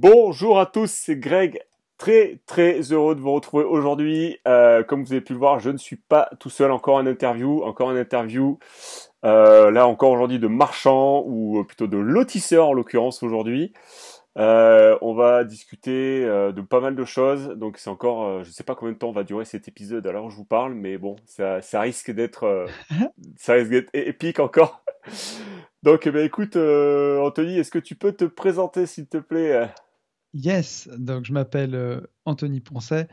Bonjour à tous, c'est Greg. Très très heureux de vous retrouver aujourd'hui. Euh, comme vous avez pu le voir, je ne suis pas tout seul. Encore un interview, encore une interview. Euh, là encore aujourd'hui de marchand ou euh, plutôt de lotisseur en l'occurrence aujourd'hui. on va discuter de pas mal de choses. Donc c'est encore, je ne sais pas combien de temps va durer cet épisode. Alors je vous parle, mais bon, ça, risque d'être, ça risque d'être épique encore. Donc, eh ben écoute, Anthony, est-ce que tu peux te présenter, s'il te plaît Yes, donc je m'appelle euh, Anthony Poncet.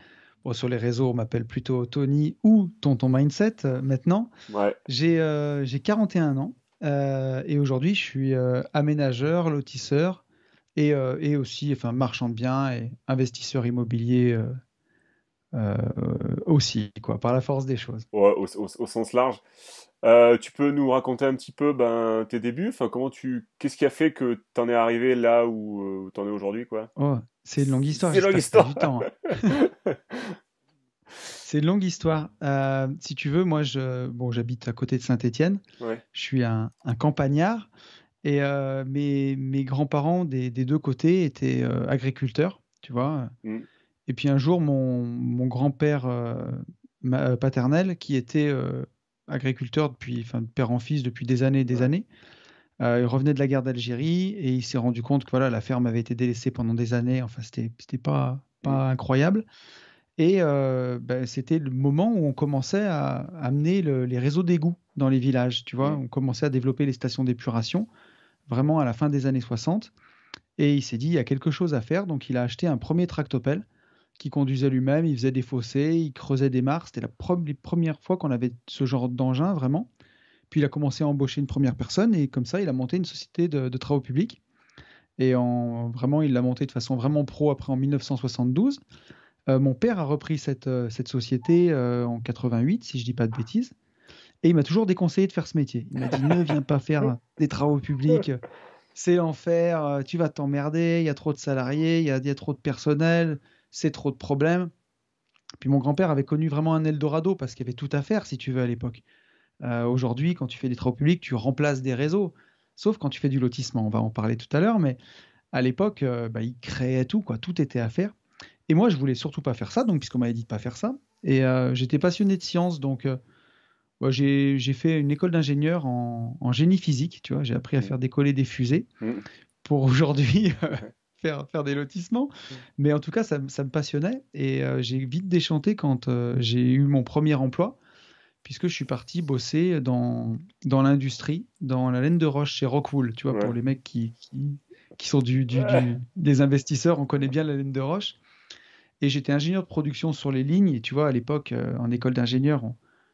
sur les réseaux, on m'appelle plutôt Tony ou Tonton Mindset euh, maintenant. Ouais. J'ai 41 euh, ans et aujourd'hui, je suis aménageur, lotisseur et, et, aussi enfin, marchand de biens et investisseur immobilier aussi, quoi, par la force des choses. au, sens large. Euh, tu peux nous raconter un petit peu ben, tes débuts enfin, comment tu... Qu'est-ce qui a fait que tu en es arrivé là où, euh, tu en es aujourd'hui quoi oh, C'est une longue histoire. C'est une longue histoire. Hein. C'est une longue histoire. Euh, si tu veux, moi, je, bon, j'habite à côté de Saint-Étienne. Ouais. Je suis un, campagnard. Et mes, grands-parents des, deux côtés étaient agriculteurs, tu vois. Mm. Et puis un jour, mon, mon grand-père paternel, qui était agriculteur depuis, enfin, de père en fils depuis des années et des années. Euh, il revenait de la guerre d'Algérie et il s'est rendu compte que voilà, la ferme avait été délaissée pendant des années. Enfin, c'était, c'était pas, pas mm. incroyable. Et euh, ben, c'était le moment où on commençait à amener les réseaux d'égouts dans les villages. Tu vois, mm. on commençait à développer les stations d'épuration vraiment à la fin des années 60. Et il s'est dit, il y a quelque chose à faire. Donc, il a acheté un premier tractopelle qui conduisait lui-même, il faisait des fossés, il creusait des mars, C'était la première fois qu'on avait ce genre d'engin vraiment. Puis il a commencé à embaucher une première personne et comme ça, il a monté une société de, travaux publics. Et en, vraiment, il l'a monté de façon vraiment pro après en 1972. Euh, mon père a repris cette, euh, cette société euh, en 88, si je dis pas de bêtises. Et il m'a toujours déconseillé de faire ce métier. Il m'a dit ne viens pas faire des travaux publics, c'est l'enfer, tu vas t'emmerder, il y a trop de salariés, il y, y a, trop de personnel, c'est trop de problèmes. Puis mon grand-père avait connu vraiment un Eldorado parce qu'il y avait tout à faire, si tu veux, à l'époque. Euh, aujourd'hui, quand tu fais des travaux publics, tu remplaces des réseaux, sauf quand tu fais du lotissement. On va en parler tout à l'heure, mais à l'époque, euh, bah, il créait tout, quoi. Tout était à faire. Et moi, je voulais surtout pas faire ça, donc puisqu'on m'avait dit de pas faire ça. Et euh, j'étais passionné de science. donc bah, j'ai fait une école d'ingénieur en, en, génie physique. Tu vois, j'ai appris à mmh. faire décoller des fusées. Mmh. Pour aujourd'hui, faire, des lotissements. Mm. Mais en tout cas, ça, me passionnait et euh, j'ai vite déchanté quand euh, j'ai eu mon premier emploi, puisque je suis parti bosser dans, dans l'industrie, dans la laine de roche chez Rockwool, tu vois, pour les mecs qui, qui, qui sont du, du, des investisseurs, on connaît bien la laine de roche. Et j'étais ingénieur de production sur les lignes, et tu vois, à l'époque, euh, en école d'ingénieur,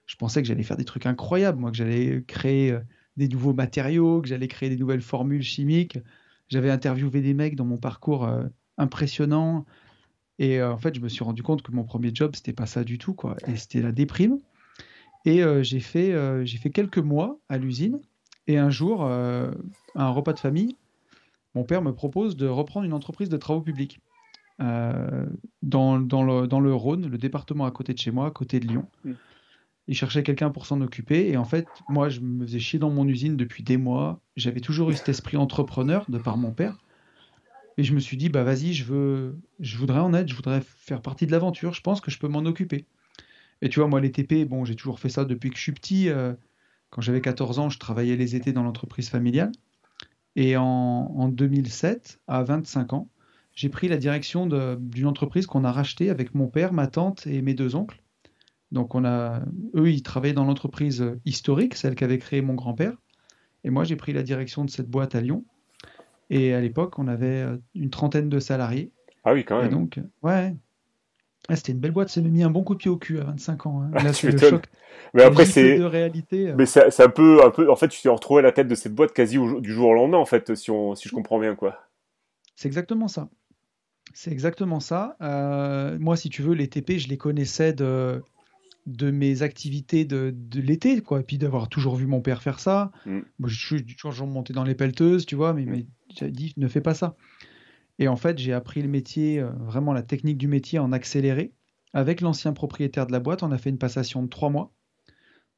je pensais que j'allais faire des trucs incroyables, moi, que j'allais créer des nouveaux matériaux, que j'allais créer des nouvelles formules chimiques. J'avais interviewé des mecs dans mon parcours euh, impressionnant. Et euh, en fait, je me suis rendu compte que mon premier job, c'était pas ça du tout, quoi. Et c'était la déprime. Et euh, j'ai fait, j'ai fait quelques mois à l'usine. Et un jour, à un repas de famille, mon père me propose de reprendre une entreprise de travaux publics dans, le, dans, le, Rhône, le département à côté de chez moi, à côté de Lyon. Il cherchait quelqu'un pour s'en occuper. Et en fait, moi, je me faisais chier dans mon usine depuis des mois. J'avais toujours eu cet esprit entrepreneur de par mon père. Et je me suis dit, bah vas-y, je, veux... je voudrais en être, je voudrais faire partie de l'aventure. Je pense que je peux m'en occuper. Et tu vois, moi, les TP, bon, j'ai toujours fait ça depuis que je suis petit. Euh, quand j'avais 14 ans, je travaillais les étés dans l'entreprise familiale. Et en, en 2007, à 25 ans, j'ai pris la direction d'une entreprise qu'on a rachetée avec mon père, ma tante et mes deux oncles. Donc on a, eux, ils travaillaient dans l'entreprise historique, celle qu'avait créée mon grand-père. Et moi, j'ai pris la direction de cette boîte à Lyon. Et à l'époque, on avait euh, une trentaine de salariés. Ah oui, quand même. donc, euh, ouais. Ah, c'était une belle boîte, ça m'a mis un bon coup de pied au cul à 25 ans. Hein. Ah, Là, c'est le choc. Mais après, c'est. réalité. Euh. Mais ça, peut, un peu. En fait, tu t'es retrouvé à la tête de cette boîte quasi du jour au lendemain, en fait, si, si je comprends bien, quoi. C'est exactement ça. C'est exactement ça. moi, si tu veux, les TP, je les connaissais de de mes activités de, l'été, quoi. Et puis d'avoir toujours vu mon père faire ça. Mm. je suis toujours monté dans les pelleteuses, tu vois, mais, mais m'a mm. dit ne fais pas ça. Et en fait, j'ai appris le métier, euh, vraiment la technique du métier en accéléré. Avec l'ancien propriétaire de la boîte, on a fait une passation de trois mois.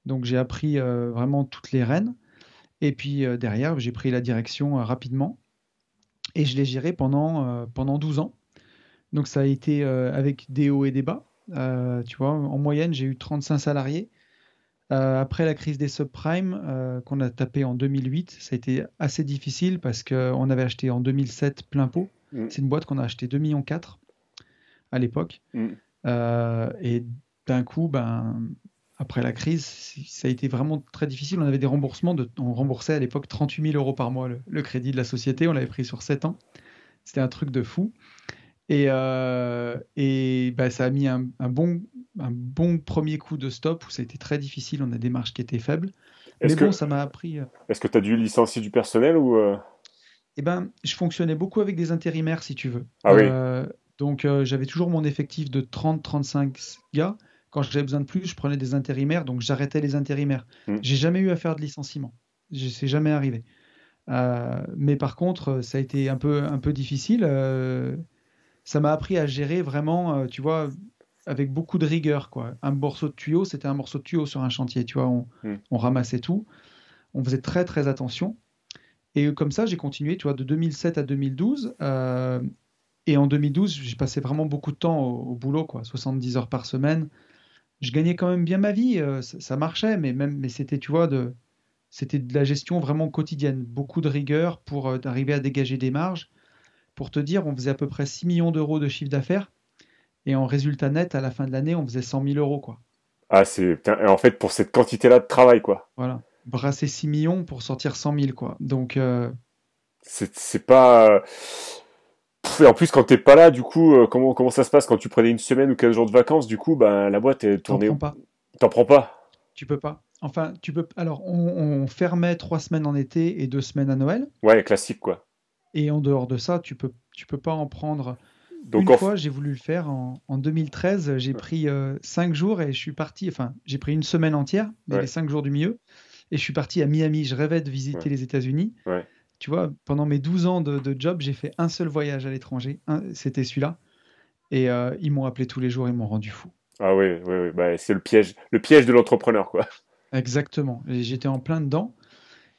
Donc j'ai appris euh, vraiment toutes les rênes. Et puis euh, derrière, j'ai pris la direction rapidement. Et je l'ai géré pendant, pendant 12 ans. Donc ça a été avec des hauts et des bas. Euh, tu vois, en moyenne, j'ai eu 35 salariés. Euh, après la crise des subprimes euh, qu'on a tapé en 2008, ça a été assez difficile parce qu'on avait acheté en 2007 plein pot. Mm. C'est une boîte qu'on a acheté 2,4 millions à l'époque. Mm. et d'un coup, ben, après la crise, ça a été vraiment très difficile. On avait des remboursements. De, on remboursait à l'époque 38 000 euros par mois le, crédit de la société. On l'avait pris sur 7 ans. C'était un truc de fou. Et, euh, et ben ça a mis un, bon, un bon premier coup de stop où ça a été très difficile. On a des marges qui étaient faibles. Mais bon, ça m'a appris. Euh, est-ce que tu as dû licencier du personnel ou euh? Eh ben, je fonctionnais beaucoup avec des intérimaires, si tu veux. Ah donc, j'avais toujours mon effectif de 30-35 gars. Quand j'avais besoin de plus, je prenais des intérimaires, donc j'arrêtais les intérimaires. Je hmm. J'ai jamais eu à faire de licenciement. C'est jamais arrivé. mais par contre, ça a été un peu, un peu difficile ça m'a appris à gérer vraiment, euh, tu vois, avec beaucoup de rigueur. Quoi. Un morceau de tuyau, c'était un morceau de tuyau sur un chantier, tu vois, on, hmm. ramassait tout, on faisait très très attention. Et euh, comme ça, j'ai continué, tu vois, de 2007 à 2012. Euh, et en 2012, j'ai passé vraiment beaucoup de temps au, boulot, quoi, 70 heures par semaine. Je gagnais quand même bien ma vie, ça, marchait, mais même, mais c'était, tu vois, de, c'était de la gestion vraiment quotidienne, beaucoup de rigueur pour arriver à dégager des marges pour te dire, on faisait à peu près 6 millions d'euros de chiffre d'affaires. Et en résultat net, à la fin de l'année, on faisait 100 000 euros. Quoi. Ah, c'est. En fait, pour cette quantité-là de travail, quoi. Voilà. Brasser 6 millions pour sortir 100 000, quoi. Donc. Euh, c'est pas. Euh, en plus, quand t'es pas là, du coup, euh, comment, comment ça se passe quand tu prenais une semaine ou 15 jours de vacances Du coup, ben, la boîte est tournée. T'en prends pas. T'en prends pas. Tu peux pas. Enfin, tu peux. Alors, on, on, fermait trois semaines en été et deux semaines à Noël. Ouais, classique quoi. Et en dehors de ça, tu peux, tu peux pas en prendre. Donc une fois, j'ai voulu le faire en, en 2013. J'ai pris euh, cinq jours et je suis parti. Enfin, j'ai pris une semaine entière, les cinq jours du milieu. Et je suis parti à Miami. Je rêvais de visiter les États-Unis. Tu vois, pendant mes 12 ans de, job, j'ai fait un seul voyage à l'étranger. C'était celui-là. Et euh, ils m'ont appelé tous les jours. et m'ont rendu fou. Ah oui, oui, oui. Bah, c'est le piège, le piège de l'entrepreneur, quoi. Exactement. J'étais en plein dedans.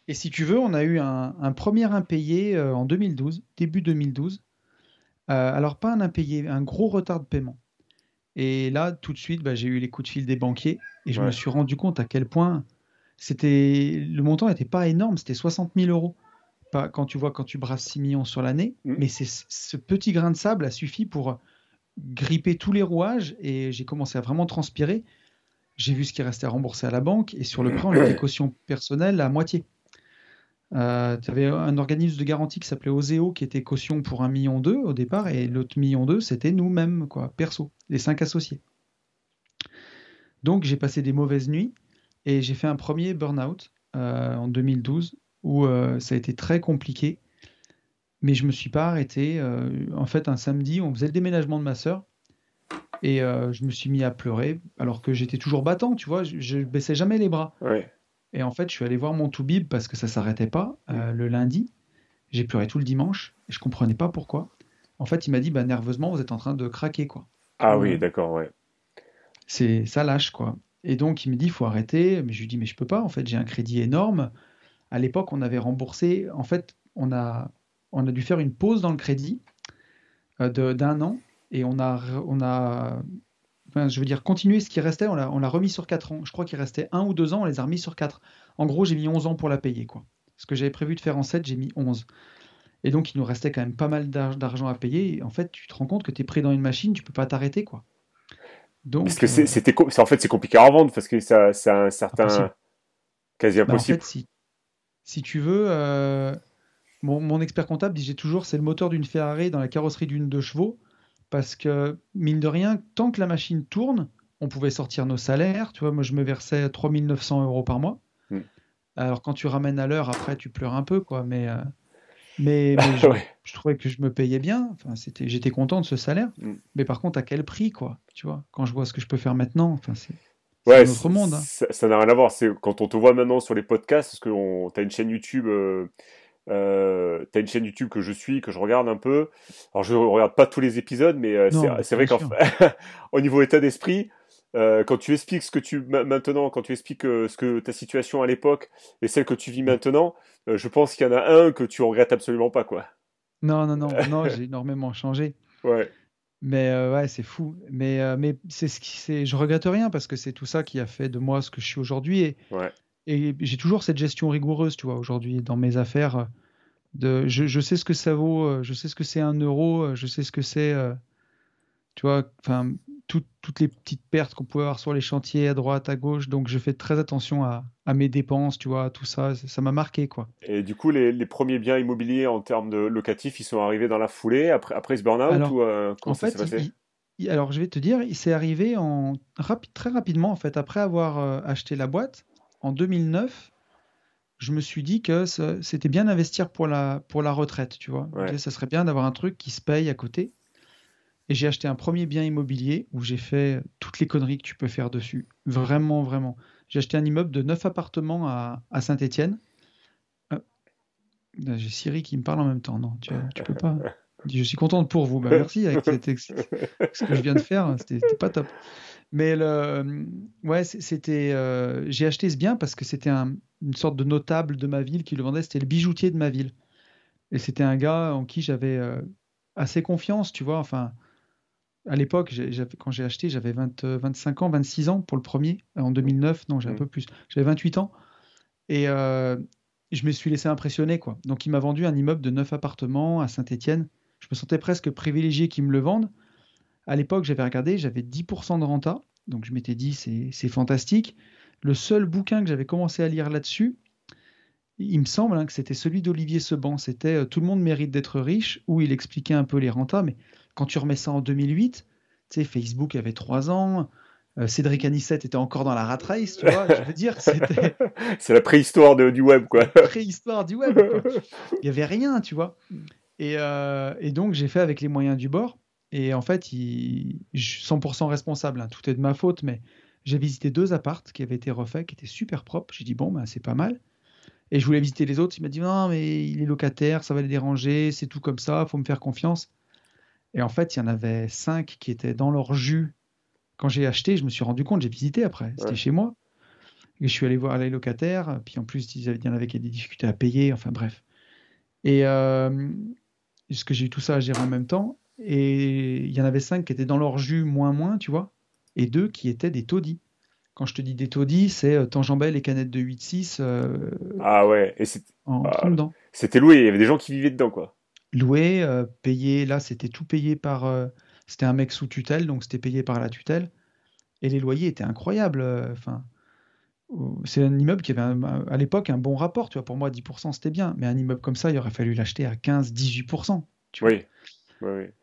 Et si tu veux, on a eu un, premier impayé euh, en 2012, début 2012. Euh, alors pas un impayé, un gros retard de paiement. Et là, tout de suite, bah, j'ai eu les coups de fil des banquiers et je me suis rendu compte à quel point c'était le montant n'était pas énorme, c'était 60 000 euros. Pas, quand tu vois, quand tu brasses 6 millions sur l'année, mm. mais c'est ce petit grain de sable a suffi pour gripper tous les rouages et j'ai commencé à vraiment transpirer. J'ai vu ce qui restait à rembourser à la banque et sur le prêt, on des caution personnelle à moitié. Euh, tu avais un organisme de garantie qui s'appelait Oseo qui était caution pour 1,2 million au départ et l'autre million deux c'était nous-mêmes, quoi, perso, les cinq associés. Donc j'ai passé des mauvaises nuits et j'ai fait un premier burn-out euh, en 2012 où euh, ça a été très compliqué, mais je me suis pas arrêté. en fait, un samedi, on faisait le déménagement de ma soeur et je me suis mis à pleurer alors que j'étais toujours battant, tu vois, je, je baissais jamais les bras. Ouais. Et en fait, je suis allé voir mon Toubib parce que ça s'arrêtait pas euh, le lundi. J'ai pleuré tout le dimanche et je comprenais pas pourquoi. En fait, il m'a dit bah, nerveusement, vous êtes en train de craquer quoi. Ah oui, euh, d'accord, ouais. C'est ça lâche quoi. Et donc il me dit faut arrêter, mais je lui dis mais je peux pas en fait, j'ai un crédit énorme. À l'époque, on avait remboursé en fait, on a on a dû faire une pause dans le crédit euh, d'un an et on a on a je veux dire, continuer ce qui restait, on l'a, remis sur 4 ans. Je crois qu'il restait 1 ou 2 ans, on les a remis sur 4. En gros, j'ai mis 11 ans pour la payer. quoi. Ce que j'avais prévu de faire en 7, j'ai mis 11. Et donc, il nous restait quand même pas mal d'argent à payer. Et en fait, tu te rends compte que tu es pris dans une machine, tu peux pas t'arrêter. quoi. Donc, parce que euh, c'était en fait, c'est compliqué à revendre parce que c'est un certain. Quasi bah, impossible. si, si, tu veux. Euh, mon, expert comptable dit j'ai toujours c'est le moteur d'une Ferrari dans la carrosserie d'une de chevaux parce que mine de rien, tant que la machine tourne, on pouvait sortir nos salaires. Tu vois, moi, je me versais 3900 euros par mois. Hmm. Alors, quand tu ramènes à l'heure, après, tu pleures un peu, quoi. Mais, euh, mais, je, trouvais que je me payais bien. Enfin, c'était, j'étais content de ce salaire. Hmm. Mais par contre, à quel prix, quoi Tu vois, quand je vois ce que je peux faire maintenant, enfin, c'est. Ouais, notre monde. Hein. Ça n'a rien à voir. C'est quand on te voit maintenant sur les podcasts, parce que tu as une chaîne YouTube. Euh, euh, t'as une chaîne YouTube que je suis, que je regarde un peu. Alors je regarde pas tous les épisodes, mais euh, c'est vrai qu'au niveau état d'esprit, euh, quand tu expliques ce que tu maintenant, quand tu expliques euh, ce que ta situation à l'époque et celle que tu vis maintenant, je pense qu'il y en a un que tu regrettes absolument pas, quoi. Non, non, non, non, j'ai énormément changé. Ouais. Mais ouais, c'est fou. Mais mais c'est ce qui, c'est, je regrette rien parce que c'est tout ça qui a fait de moi ce que je suis aujourd'hui. Et ouais. Et j'ai toujours cette gestion rigoureuse, tu vois, aujourd'hui, dans mes affaires. Euh, de, je, sais ce que ça vaut, euh, je sais ce que c'est un euro, euh, je sais ce que c'est, tu vois, enfin, toutes les petites pertes qu'on pouvait avoir sur les chantiers à droite, à gauche. Donc, je fais très attention à, mes dépenses, tu vois, tout ça. Ça m'a marqué, quoi. Et du coup, les, premiers biens immobiliers en termes de locatifs, ils sont arrivés dans la foulée après, après ce burn-out ou en ça Alors, je vais te dire, il s'est arrivé en, très rapidement, en fait, après avoir acheté la boîte en 2009, je me suis dit que c'était bien d'investir pour la, pour la retraite, tu vois. ça serait bien d'avoir un truc qui se paye à côté. Et j'ai acheté un premier bien immobilier où j'ai fait toutes les conneries que tu peux faire dessus. Vraiment, vraiment. J'ai acheté un immeuble de 9 appartements à, Saint-Étienne. Euh, j'ai Siri qui me parle en même temps. Non, tu, peux pas. Je suis contente pour vous. Bah, merci avec ce que je viens de faire. C'était pas top. Mais le, euh, ouais, c'était, euh, j'ai acheté ce bien parce que c'était un, une sorte de notable de ma ville qui le vendait. C'était le bijoutier de ma ville. Et c'était un gars en qui j'avais euh, assez confiance, tu vois. Enfin, à l'époque, quand j'ai acheté, j'avais 25 ans, 26 ans pour le premier. En 2009, non, j'ai un peu plus. J'avais 28 ans. Et je me suis laissé impressionner, quoi. Donc, il m'a vendu un immeuble de 9 appartements à Saint-Étienne. Je me sentais presque privilégié qu'il me le vende à l'époque, j'avais regardé, j'avais 10% de renta, donc je m'étais dit c'est fantastique. Le seul bouquin que j'avais commencé à lire là-dessus, il me semble hein, que c'était celui d'Olivier Seban, c'était euh, Tout le monde mérite d'être riche, où il expliquait un peu les rentas, mais quand tu remets ça en 2008, tu sais, Facebook avait 3 ans, euh, Cédric Anissette était encore dans la rat race, tu vois, je veux dire, c'était... C'est la préhistoire du web, quoi. préhistoire du web, Il n'y avait rien, tu vois. Et, euh, et donc, j'ai fait avec les moyens du bord, et en fait, il... je suis 100% responsable. Hein. Tout est de ma faute, mais j'ai visité deux appartes qui avaient été refaits, qui étaient super propres. J'ai dit, bon, ben, c'est pas mal. Et je voulais visiter les autres. Il m'a dit, non, mais il est locataire, ça va les déranger, c'est tout comme ça, faut me faire confiance. Et en fait, il y en avait cinq qui étaient dans leur jus. Quand j'ai acheté, je me suis rendu compte, j'ai visité après, c'était chez moi. Et je suis allé voir les locataires, puis en plus, il y en avait qui avaient des difficultés à payer, enfin bref. Et euh, ce que j'ai eu tout ça à gérer en même temps. Et il y en avait cinq qui étaient dans leur jus moins moins, tu vois, et deux qui étaient des taudis. Quand je te dis des taudis, c'est euh, les canettes de 8-6. Euh, ah ouais, et ah, c'était loué, il y avait des gens qui vivaient dedans, quoi. Loué, euh, payé, là c'était tout payé par. Euh, c'était un mec sous tutelle, donc c'était payé par la tutelle. Et les loyers étaient incroyables. Enfin, c'est un immeuble qui avait à l'époque un bon rapport, tu vois. Pour moi, 10%, c'était bien. Mais un immeuble comme ça, il aurait fallu l'acheter à 15-18%. tu Vois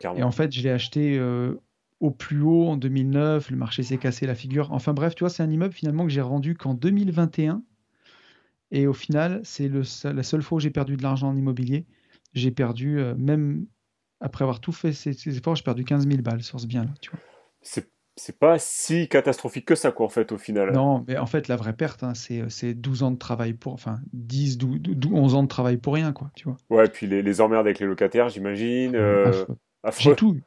et en fait, je l'ai acheté euh, au plus haut en 2009. Le marché s'est cassé la figure. Enfin bref, tu vois, c'est un immeuble finalement que j'ai revendu qu'en 2021. Et au final, c'est la seule fois où j'ai perdu de l'argent en immobilier. J'ai perdu, euh, même après avoir tout fait ces, efforts, j'ai perdu 15 000 balles sur ce bien-là. Tu vois. C'est c'est pas si catastrophique que ça, quoi, en fait, au final. Non, mais en fait, la vraie perte, hein, c'est 12 euh, ans de travail pour. Enfin, 10, 12, 11 ans de travail pour rien, quoi, tu vois. Ouais, et puis les, emmerdes avec les locataires, j'imagine. Ah, euh, j'ai tout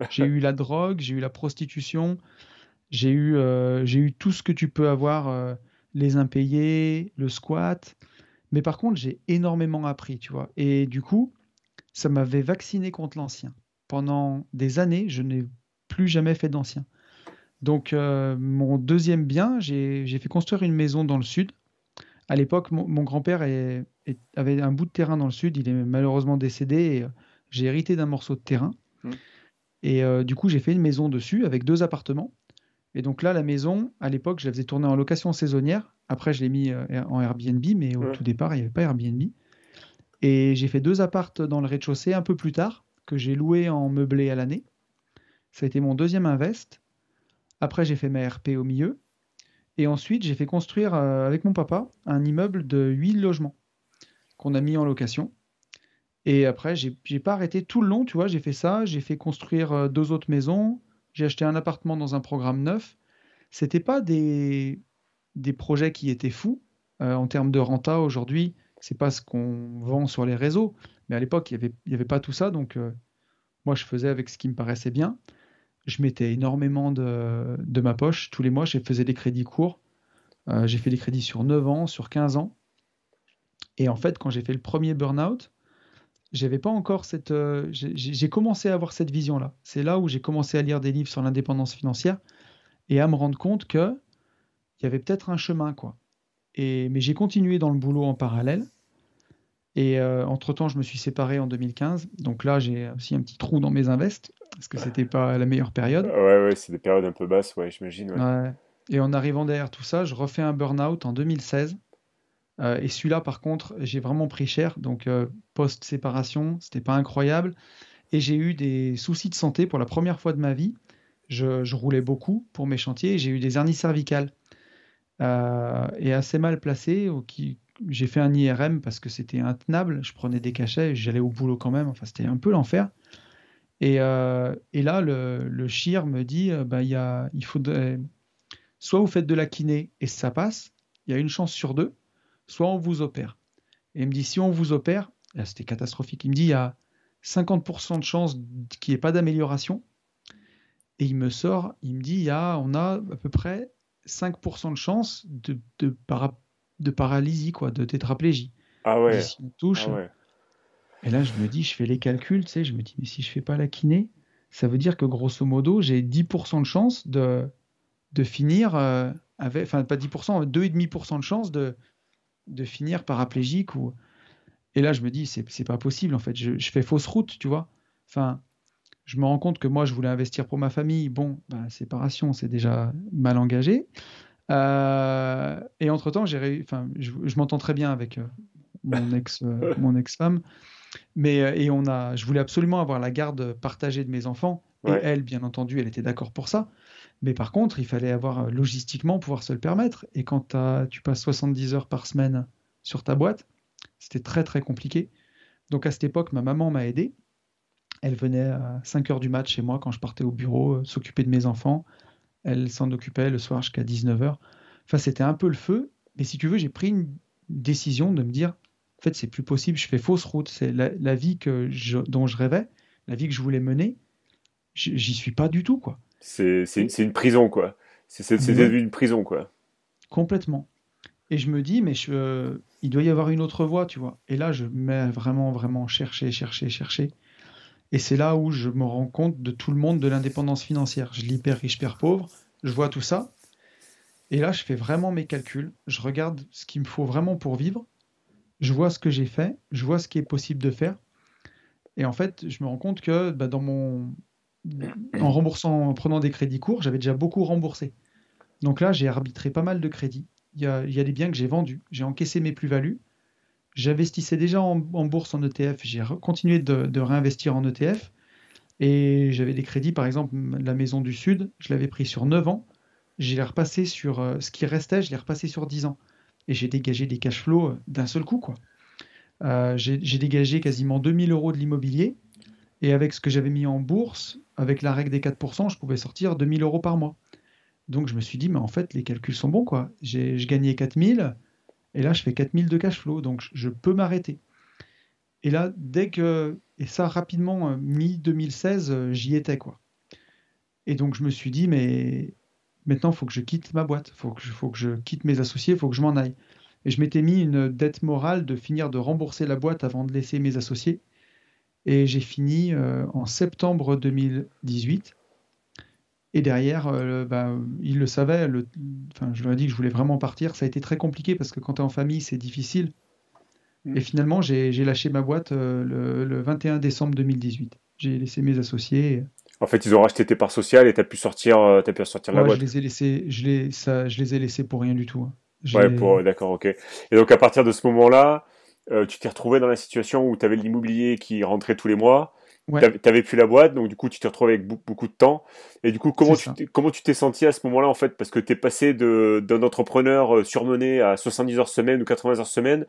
J'ai eu la drogue, j'ai eu la prostitution, j'ai eu, euh, j'ai eu tout ce que tu peux avoir, les impayés, le squat. Mais par contre, j'ai énormément appris, tu vois. Et du coup, ça m'avait vacciné contre l'ancien. Pendant des années, je n'ai plus jamais fait d'ancien. Donc, euh, mon deuxième bien, j'ai fait construire une maison dans le sud. À l'époque, mon, grand-père avait un bout de terrain dans le sud. Il est malheureusement décédé euh, j'ai hérité d'un morceau de terrain. Mmh. Et euh, du coup, j'ai fait une maison dessus avec deux appartements. Et donc là, la maison, à l'époque, je la faisais tourner en location saisonnière. Après, je l'ai mis en Airbnb, mais au tout départ, il n'y avait pas Airbnb. Et j'ai fait deux appartes dans le rez-de-chaussée un peu plus tard, que j'ai loué en meublé à l'année. Ça a été mon deuxième invest. Après, j'ai fait ma RP au milieu. Et ensuite, j'ai fait construire euh, avec mon papa un immeuble de 8 logements qu'on a mis en location. Et après, j'ai pas arrêté tout le long, tu vois. J'ai fait ça, j'ai fait construire euh, deux autres maisons, j'ai acheté un appartement dans un programme neuf. C'était pas des, des projets qui étaient fous euh, en termes de renta aujourd'hui. C'est pas ce qu'on vend sur les réseaux, mais à l'époque, il n'y avait pas tout ça. Donc, moi, je faisais avec ce qui me paraissait bien je mettais énormément de, ma poche. Tous les mois, je faisais des crédits courts. Euh, j'ai fait des crédits sur 9 ans, sur 15 ans. Et en fait, quand j'ai fait le premier burn-out, j'avais pas encore cette. Euh, j'ai commencé à avoir cette vision-là. C'est là où j'ai commencé à lire des livres sur l'indépendance financière et à me rendre compte que y avait peut-être un chemin, quoi. Et, mais j'ai continué dans le boulot en parallèle. Et euh, entre-temps, je me suis séparé en 2015. Donc là, j'ai aussi un petit trou dans mes investes, parce que c'était pas la meilleure période. Ouais, ouais, c'est des périodes un peu basses, ouais, j'imagine. Et en arrivant derrière tout ça, je refais un burn-out en 2016. Euh, et celui-là, par contre, j'ai vraiment pris cher. Donc, euh, post-séparation, c'était pas incroyable. Et j'ai eu des soucis de santé pour la première fois de ma vie. Je, roulais beaucoup pour mes chantiers. J'ai eu des hernies cervicales. et assez mal placées, ou qui, j'ai fait un IRM parce que c'était intenable. Je prenais des cachets, j'allais au boulot quand même. Enfin, c'était un peu l'enfer. Et, euh, là, le, CHIR me dit euh, bah, il faut soit vous faites de la kiné et ça passe, il y a une chance sur deux, soit on vous opère. Et il me dit si on vous opère, c'était catastrophique. Il me dit il y a 50% de chance qu'il n'y ait pas d'amélioration. Et il me sort, il me dit il a, on a à peu près 5% de chance de, de, par, de paralysie, quoi, de tétraplégie. Ah ouais. Si on touche. Ah et là, je me dis, je fais les calculs, tu sais, je me dis, mais si je fais pas la kiné, ça veut dire que grosso modo, j'ai 10% de chance de, de finir euh, avec, enfin, pas 10%, 2,5% de chance de, de finir paraplégique. Ou... Et là, je me dis, c'est pas possible, en fait, je, fais fausse route, tu vois. Enfin, je me rends compte que moi, je voulais investir pour ma famille. Bon, ben, séparation, c'est déjà mal engagé. Euh, et entre-temps, j'ai, je, m'entends très bien avec euh, mon, ex, euh, mon ex-femme. Mais et on a, je voulais absolument avoir la garde partagée de mes enfants. Et elle, bien entendu, elle était d'accord pour ça. Mais par contre, il fallait avoir logistiquement pouvoir se le permettre. Et quand tu passes 70 heures par semaine sur ta boîte, c'était très très compliqué. Donc à cette époque, ma maman m'a aidé. Elle venait à 5 heures du mat chez moi quand je partais au bureau, s'occuper de mes enfants, elle s'en occupait le soir jusqu'à 19h. Enfin, c'était un peu le feu. Mais si tu veux, j'ai pris une décision de me dire, en fait, c'est plus possible, je fais fausse route. C'est la, vie que je, dont je rêvais, la vie que je voulais mener, j'y suis pas du tout, quoi. C'est une prison, quoi. C'est devenu une prison, quoi. Complètement. Et je me dis, mais euh, il doit y avoir une autre voie, tu vois. Et là, je mets vraiment, vraiment chercher, chercher, chercher. Et c'est là où je me rends compte de tout le monde de l'indépendance financière. Je lis Père riche, père pauvre, je vois tout ça. Et là, je fais vraiment mes calculs, je regarde ce qu'il me faut vraiment pour vivre, je vois ce que j'ai fait, je vois ce qui est possible de faire. Et en fait, je me rends compte que bah, dans mon... en remboursant, en prenant des crédits courts, j'avais déjà beaucoup remboursé. Donc là, j'ai arbitré pas mal de crédits. Il il y a des biens que j'ai vendus, j'ai encaissé mes plus-values J'investissais déjà en, bourse en ETF, j'ai continué de, réinvestir en ETF. Et j'avais des crédits, par exemple, la Maison du Sud, je l'avais pris sur 9 ans. J'ai l'ai repassé sur euh, ce qui restait, je l'ai repassé sur 10 ans. Et j'ai dégagé des cash flows euh, d'un seul coup. Euh, j'ai dégagé quasiment 2000 euros de l'immobilier. Et avec ce que j'avais mis en bourse, avec la règle des 4%, je pouvais sortir 2000 euros par mois. Donc je me suis dit, mais en fait, les calculs sont bons. quoi. Je gagnais 4000, et là, je fais 4000 de cash flow, donc je peux m'arrêter. Et là, dès que, et ça rapidement, euh, mi-2016, euh, j'y étais, quoi. Et donc, je me suis dit, mais maintenant, il faut que je quitte ma boîte, il faut, faut, que je quitte mes associés, il faut que je m'en aille. Et je m'étais mis une dette morale de finir de rembourser la boîte avant de laisser mes associés. Et j'ai fini euh, en septembre 2018 et derrière, ils euh, bah, il le savait. Enfin, je leur ai dit que je voulais vraiment partir. Ça a été très compliqué parce que quand tu es en famille, c'est difficile. Mm. Et finalement, j'ai lâché ma boîte euh, le, 21 décembre 2018. J'ai laissé mes associés. En fait, ils ont racheté tes parts sociales et tu as pu sortir, euh, as pu sortir la boîte. Je les ai laissés, je les, ça, je les ai laissés pour rien du tout. Hein. Ouais, d'accord, ok. Et donc, à partir de ce moment-là, tu t'es retrouvé dans la situation où tu avais l'immobilier qui rentrait tous les mois tu n'avais plus la boîte, donc du coup, tu te retrouves avec beaucoup de temps. Et du coup, comment tu comment tu t'es senti à ce moment-là, en fait Parce que tu es passé d'un entrepreneur euh, surmené à 70 heures semaine ou 80 heures semaine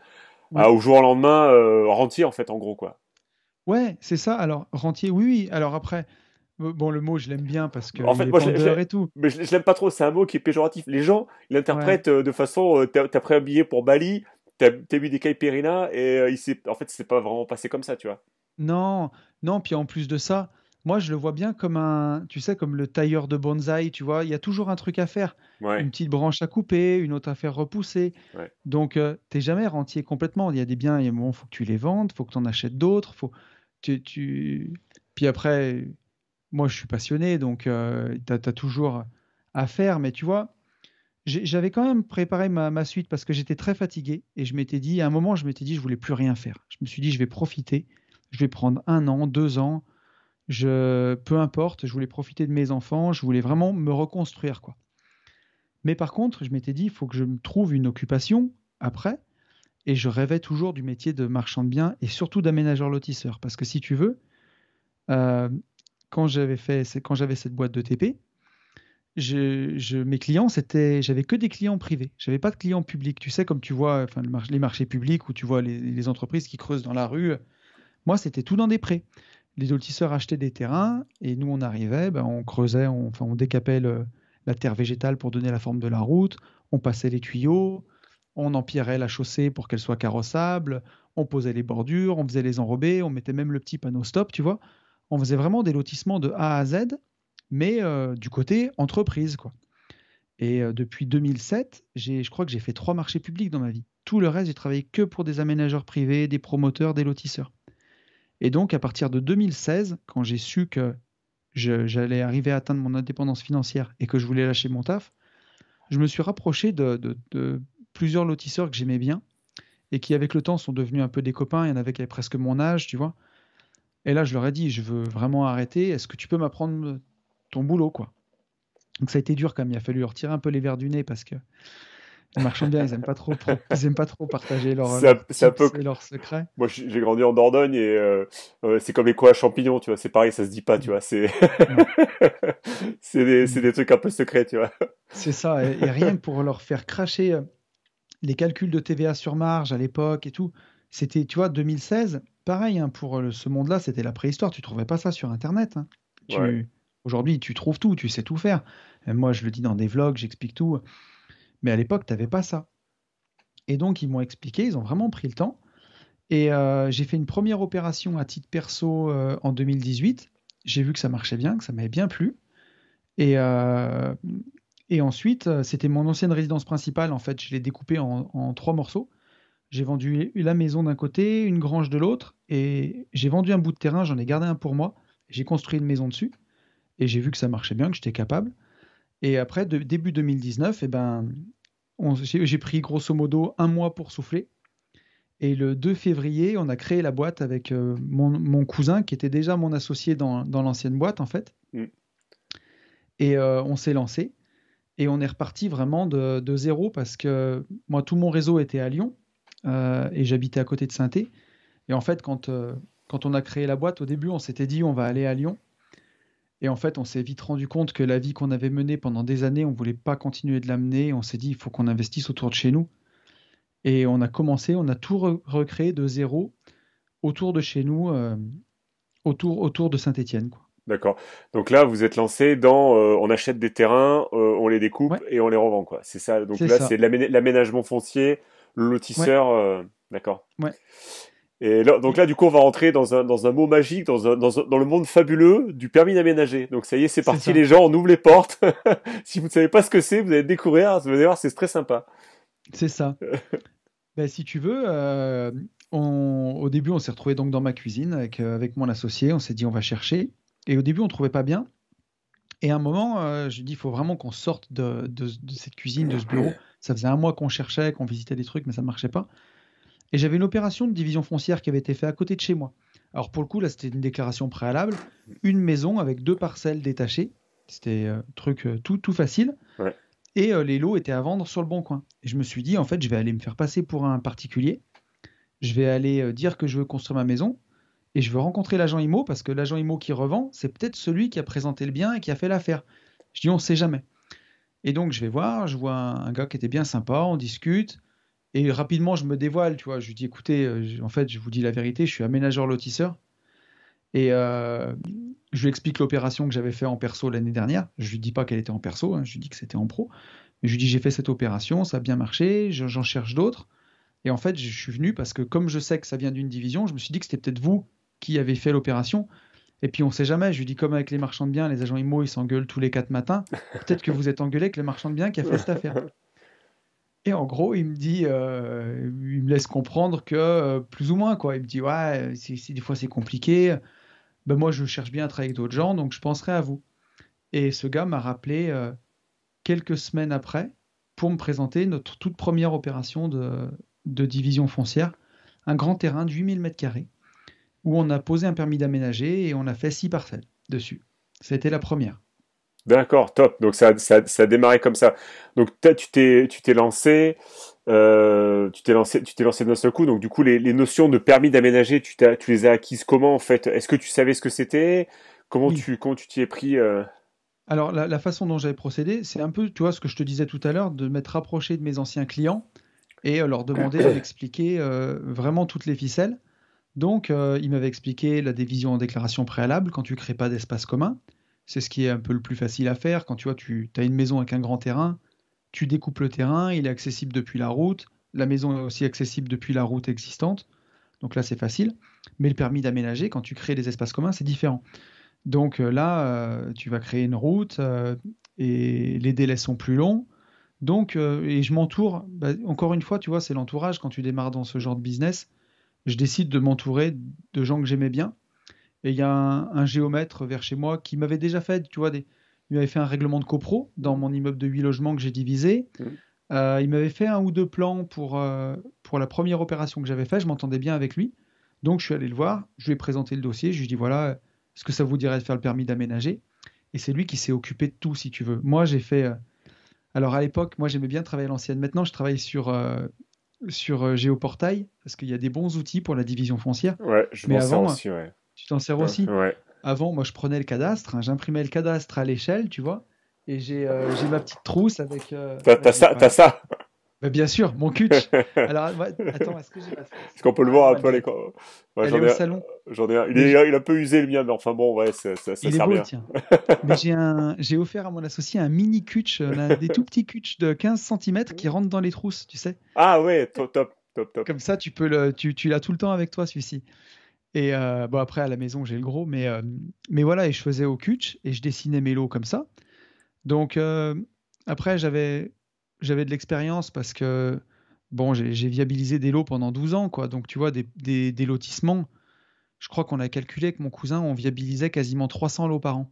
au jour au lendemain, euh, rentier, en fait, en gros, quoi. Ouais, c'est ça. Alors, rentier, oui, oui. Alors après, euh, Bon, le mot, je l'aime bien parce que. En fait, moi, je, et tout. Mais je, ne l'aime pas trop, c'est un mot qui est péjoratif. Les gens l'interprètent de façon. tu as pris un billet pour Bali, t'as as bu des périna et il en fait, c'est pas vraiment passé comme ça, tu vois. Non, non, puis en plus de ça, moi je le vois bien comme un, tu sais, comme le tailleur de bonsaï, tu vois, il y a toujours un truc à faire. Une petite branche à couper, une autre à faire repousser. Donc tu euh, t'es jamais rentier complètement. Il y a des biens, il y faut que tu les vendes, faut que tu en achètes d'autres, faut, puis après, moi je suis passionné, donc euh, tu as, toujours à faire, mais tu vois. J'avais quand même préparé ma, ma suite parce que j'étais très fatigué et je m'étais dit, à un moment, je m'étais dit, je voulais plus rien faire. Je me suis dit, je vais profiter je vais prendre un an, deux ans, je, peu importe, je voulais profiter de mes enfants, je voulais vraiment me reconstruire. quoi. Mais par contre, je m'étais dit, il faut que je me trouve une occupation après, et je rêvais toujours du métier de marchand de biens et surtout d'aménageur lotisseur, parce que si tu veux, euh, quand j'avais fait, quand j'avais cette boîte de TP, je, mes clients, c'était, j'avais que des clients privés. J'avais pas de clients publics. Tu sais, comme tu vois, enfin, les marchés publics où tu vois les, entreprises qui creusent dans la rue, moi, c'était tout dans des prés. Les lotisseurs achetaient des terrains et nous, on arrivait, ben, on creusait, on, enfin, on décapait la terre végétale pour donner la forme de la route, on passait les tuyaux, on empirait la chaussée pour qu'elle soit carrossable, on posait les bordures, on faisait les enrobés, on mettait même le petit panneau stop, tu vois. On faisait vraiment des lotissements de A à Z, mais euh, du côté entreprise, quoi. Et euh, depuis 2007, je crois que j'ai fait trois marchés publics dans ma vie. Tout le reste, j'ai travaillé que pour des aménageurs privés, des promoteurs, des lotisseurs. Et donc, à partir de 2016, quand j'ai su que j'allais arriver à atteindre mon indépendance financière et que je voulais lâcher mon taf, je me suis rapproché de, plusieurs lotisseurs que j'aimais bien et qui, avec le temps, sont devenus un peu des copains. Il y en avait qui avaient presque mon âge, tu vois. Et là, je leur ai dit, je veux vraiment arrêter. Est-ce que tu peux m'apprendre ton boulot, quoi Donc, ça a été dur quand même. Il a fallu leur tirer un peu les verres du nez parce que les marchands ils n'aiment pas trop, pas trop partager leurs leur secrets. Moi, j'ai grandi en Dordogne et euh, c'est comme les quoi à champignons, tu vois. C'est pareil, ça se dit pas, tu vois. C'est des, trucs un peu secrets, tu vois. C'est ça. Et, rien que pour leur faire cracher euh, les calculs de TVA sur marge à l'époque et tout, c'était, tu vois, 2016. Pareil, hein, pour euh, ce monde-là, c'était la préhistoire. Tu trouvais pas ça sur Internet. Hein. Aujourd'hui, tu trouves tout, tu sais tout faire. Moi, je le dis dans des vlogs, j'explique tout. Mais à l'époque, tu n'avais pas ça. Et donc, ils m'ont expliqué, ils ont vraiment pris le temps. Et euh, j'ai fait une première opération à titre perso euh, en 2018. J'ai vu que ça marchait bien, que ça m'avait bien plu. Et, euh, ensuite, c'était mon ancienne résidence principale. En fait, je l'ai découpée en, trois morceaux. J'ai vendu la maison d'un côté, une grange de l'autre. Et j'ai vendu un bout de terrain, j'en ai gardé un pour moi. J'ai construit une maison dessus. Et j'ai vu que ça marchait bien, que j'étais capable. Et après, de, début 2019, eh ben, j'ai pris grosso modo un mois pour souffler. Et le 2 février, on a créé la boîte avec euh, mon, cousin qui était déjà mon associé dans, l'ancienne boîte en fait. Mm. Et euh, on s'est lancé et on est reparti vraiment de, zéro parce que moi tout mon réseau était à Lyon euh, et j'habitais à côté de Saint-Thé. Et en fait, quand, quand on a créé la boîte, au début, on s'était dit on va aller à Lyon et en fait, on s'est vite rendu compte que la vie qu'on avait menée pendant des années, on ne voulait pas continuer de l'amener. On s'est dit, il faut qu'on investisse autour de chez nous. Et on a commencé, on a tout recréé de zéro autour de chez nous, euh, autour, autour de Saint-Étienne. D'accord. Donc là, vous êtes lancé dans euh, on achète des terrains, euh, on les découpe et on les revend. quoi. C'est ça. Donc là, c'est l'aménagement foncier, le lotisseur. D'accord. Ouais. Et donc là, du coup, on va rentrer dans un, dans un mot magique, dans, le monde fabuleux du permis d'aménager. Donc ça y est, c'est parti, les gens, on ouvre les portes. si vous ne savez pas ce que c'est, vous allez découvrir, vous allez voir, c'est très sympa. C'est ça. Ben, si tu veux, euh, on, au début, on s'est retrouvé donc dans ma cuisine avec, euh, avec mon associé, on s'est dit on va chercher. Et au début, on ne trouvait pas bien. Et à un moment, euh, lui je dis, il faut vraiment qu'on sorte de, de, de cette cuisine, de ce bureau. Ça faisait un mois qu'on cherchait, qu'on visitait des trucs, mais ça ne marchait pas. Et j'avais une opération de division foncière qui avait été faite à côté de chez moi. Alors pour le coup, là, c'était une déclaration préalable, une maison avec deux parcelles détachées. C'était un euh, truc euh, tout, tout facile. Et euh, les lots étaient à vendre sur le bon coin. Et je me suis dit, en fait, je vais aller me faire passer pour un particulier. Je vais aller dire que je veux construire ma maison. Et je veux rencontrer l'agent IMO parce que l'agent IMO qui revend, c'est peut-être celui qui a présenté le bien et qui a fait l'affaire. Je dis, on ne sait jamais. Et donc, je vais voir, je vois un gars qui était bien sympa, on discute. Et rapidement, je me dévoile, tu vois. Je lui dis, écoutez, euh, en fait, je vous dis la vérité, je suis aménageur lotisseur. Et euh, je lui explique l'opération que j'avais fait en perso l'année dernière. Je lui dis pas qu'elle était en perso, hein, je lui dis que c'était en pro. Mais je lui dis, j'ai fait cette opération, ça a bien marché, j'en cherche d'autres. Et en fait, je suis venu parce que comme je sais que ça vient d'une division, je me suis dit que c'était peut-être vous qui avez fait l'opération. Et puis on sait jamais, je lui dis comme avec les marchands de biens, les agents IMO, ils s'engueulent tous les quatre matins. Peut-être que vous êtes engueulé avec le marchand de biens qui a fait cette affaire. Et en gros, il me dit, euh, il me laisse comprendre que euh, plus ou moins, quoi. Il me dit, ouais, des fois c'est compliqué. Ben, moi, je cherche bien à travailler avec d'autres gens, donc je penserai à vous. Et ce gars m'a rappelé euh, quelques semaines après pour me présenter notre toute première opération de, division foncière, un grand terrain de 8000 m2 où on a posé un permis d'aménager et on a fait six parcelles dessus. C'était la première. D'accord, top. Donc ça, ça, ça, a démarré comme ça. Donc tu t'es, tu t'es lancé, euh, tu t'es lancé, tu t'es lancé d'un seul coup. Donc du coup, les, notions de permis d'aménager, tu, les as acquises comment en fait Est-ce que tu savais ce que c'était Comment tu, comment tu t'y es pris euh? Alors la, façon dont j'avais procédé, c'est un peu, tu vois, ce que je te disais tout à l'heure, de m'être rapproché de mes anciens clients et euh, leur demander d'expliquer vraiment toutes les ficelles. Donc ils m'avaient expliqué la division en déclaration préalable quand tu crées pas d'espace commun. C'est ce qui est un peu le plus facile à faire. Quand tu vois, tu as une maison avec un grand terrain, tu découpes le terrain, il est accessible depuis la route. La maison est aussi accessible depuis la route existante. Donc là, c'est facile. Mais le permis d'aménager, quand tu crées des espaces communs, c'est différent. Donc euh, là, euh, tu vas créer une route euh, et les délais sont plus longs. Donc, et je m'entoure, bah, encore une fois, tu vois, c'est l'entourage. Quand tu démarres dans ce genre de business, je décide de m'entourer de gens que j'aimais bien et il y a un, géomètre vers chez moi qui m'avait déjà fait, tu vois, il m'avait fait un règlement de copro dans mon immeuble de 8 logements que j'ai divisé. Mmh. Euh, il m'avait fait un ou deux plans pour, euh, pour la première opération que j'avais faite. Je m'entendais bien avec lui. Donc, je suis allé le voir. Je lui ai présenté le dossier. Je lui ai dit voilà, est-ce que ça vous dirait de faire le permis d'aménager Et c'est lui qui s'est occupé de tout, si tu veux. Moi, j'ai fait. Euh, alors, à l'époque, moi, j'aimais bien travailler à l'ancienne. Maintenant, je travaille sur. sur Géoportail, parce qu'il y a des bons outils pour la division foncière. Ouais, je Mais avant, aussi, ouais. Tu t'en sers aussi. Avant, moi, je prenais le cadastre, hein, j'imprimais le cadastre à l'échelle, tu vois, et j'ai euh, ma petite trousse avec. Euh, t'as ça, ça. Bah, bien sûr, mon cutch. Alors, attends, est-ce que j'ai qu'on peut le voir un peu les J'en ai au salon. ai un. Il est, il un peu usé le mien, mais enfin bon, ouais, ça, ça, ça il sert est beau, bien. Tiens. mais j'ai un, j'ai offert à mon associé un mini cutch, euh, des tout petits cutch de 15 cm qui rentrent dans les trousses, tu sais. Ah ouais, top, top, top, Comme ça, tu peux le, tu, tu l'as tout le temps avec toi, celui-ci. Et euh, bon, après, à la maison, j'ai le gros, mais, euh, mais voilà, et je faisais au cutch et je dessinais mes lots comme ça. Donc, euh, après, j'avais, j'avais de l'expérience parce que, bon, j'ai, viabilisé des lots pendant 12 ans, quoi. Donc, tu vois, des, des, lotissements, je crois qu'on a calculé que mon cousin, on viabilisait quasiment 300 lots par an.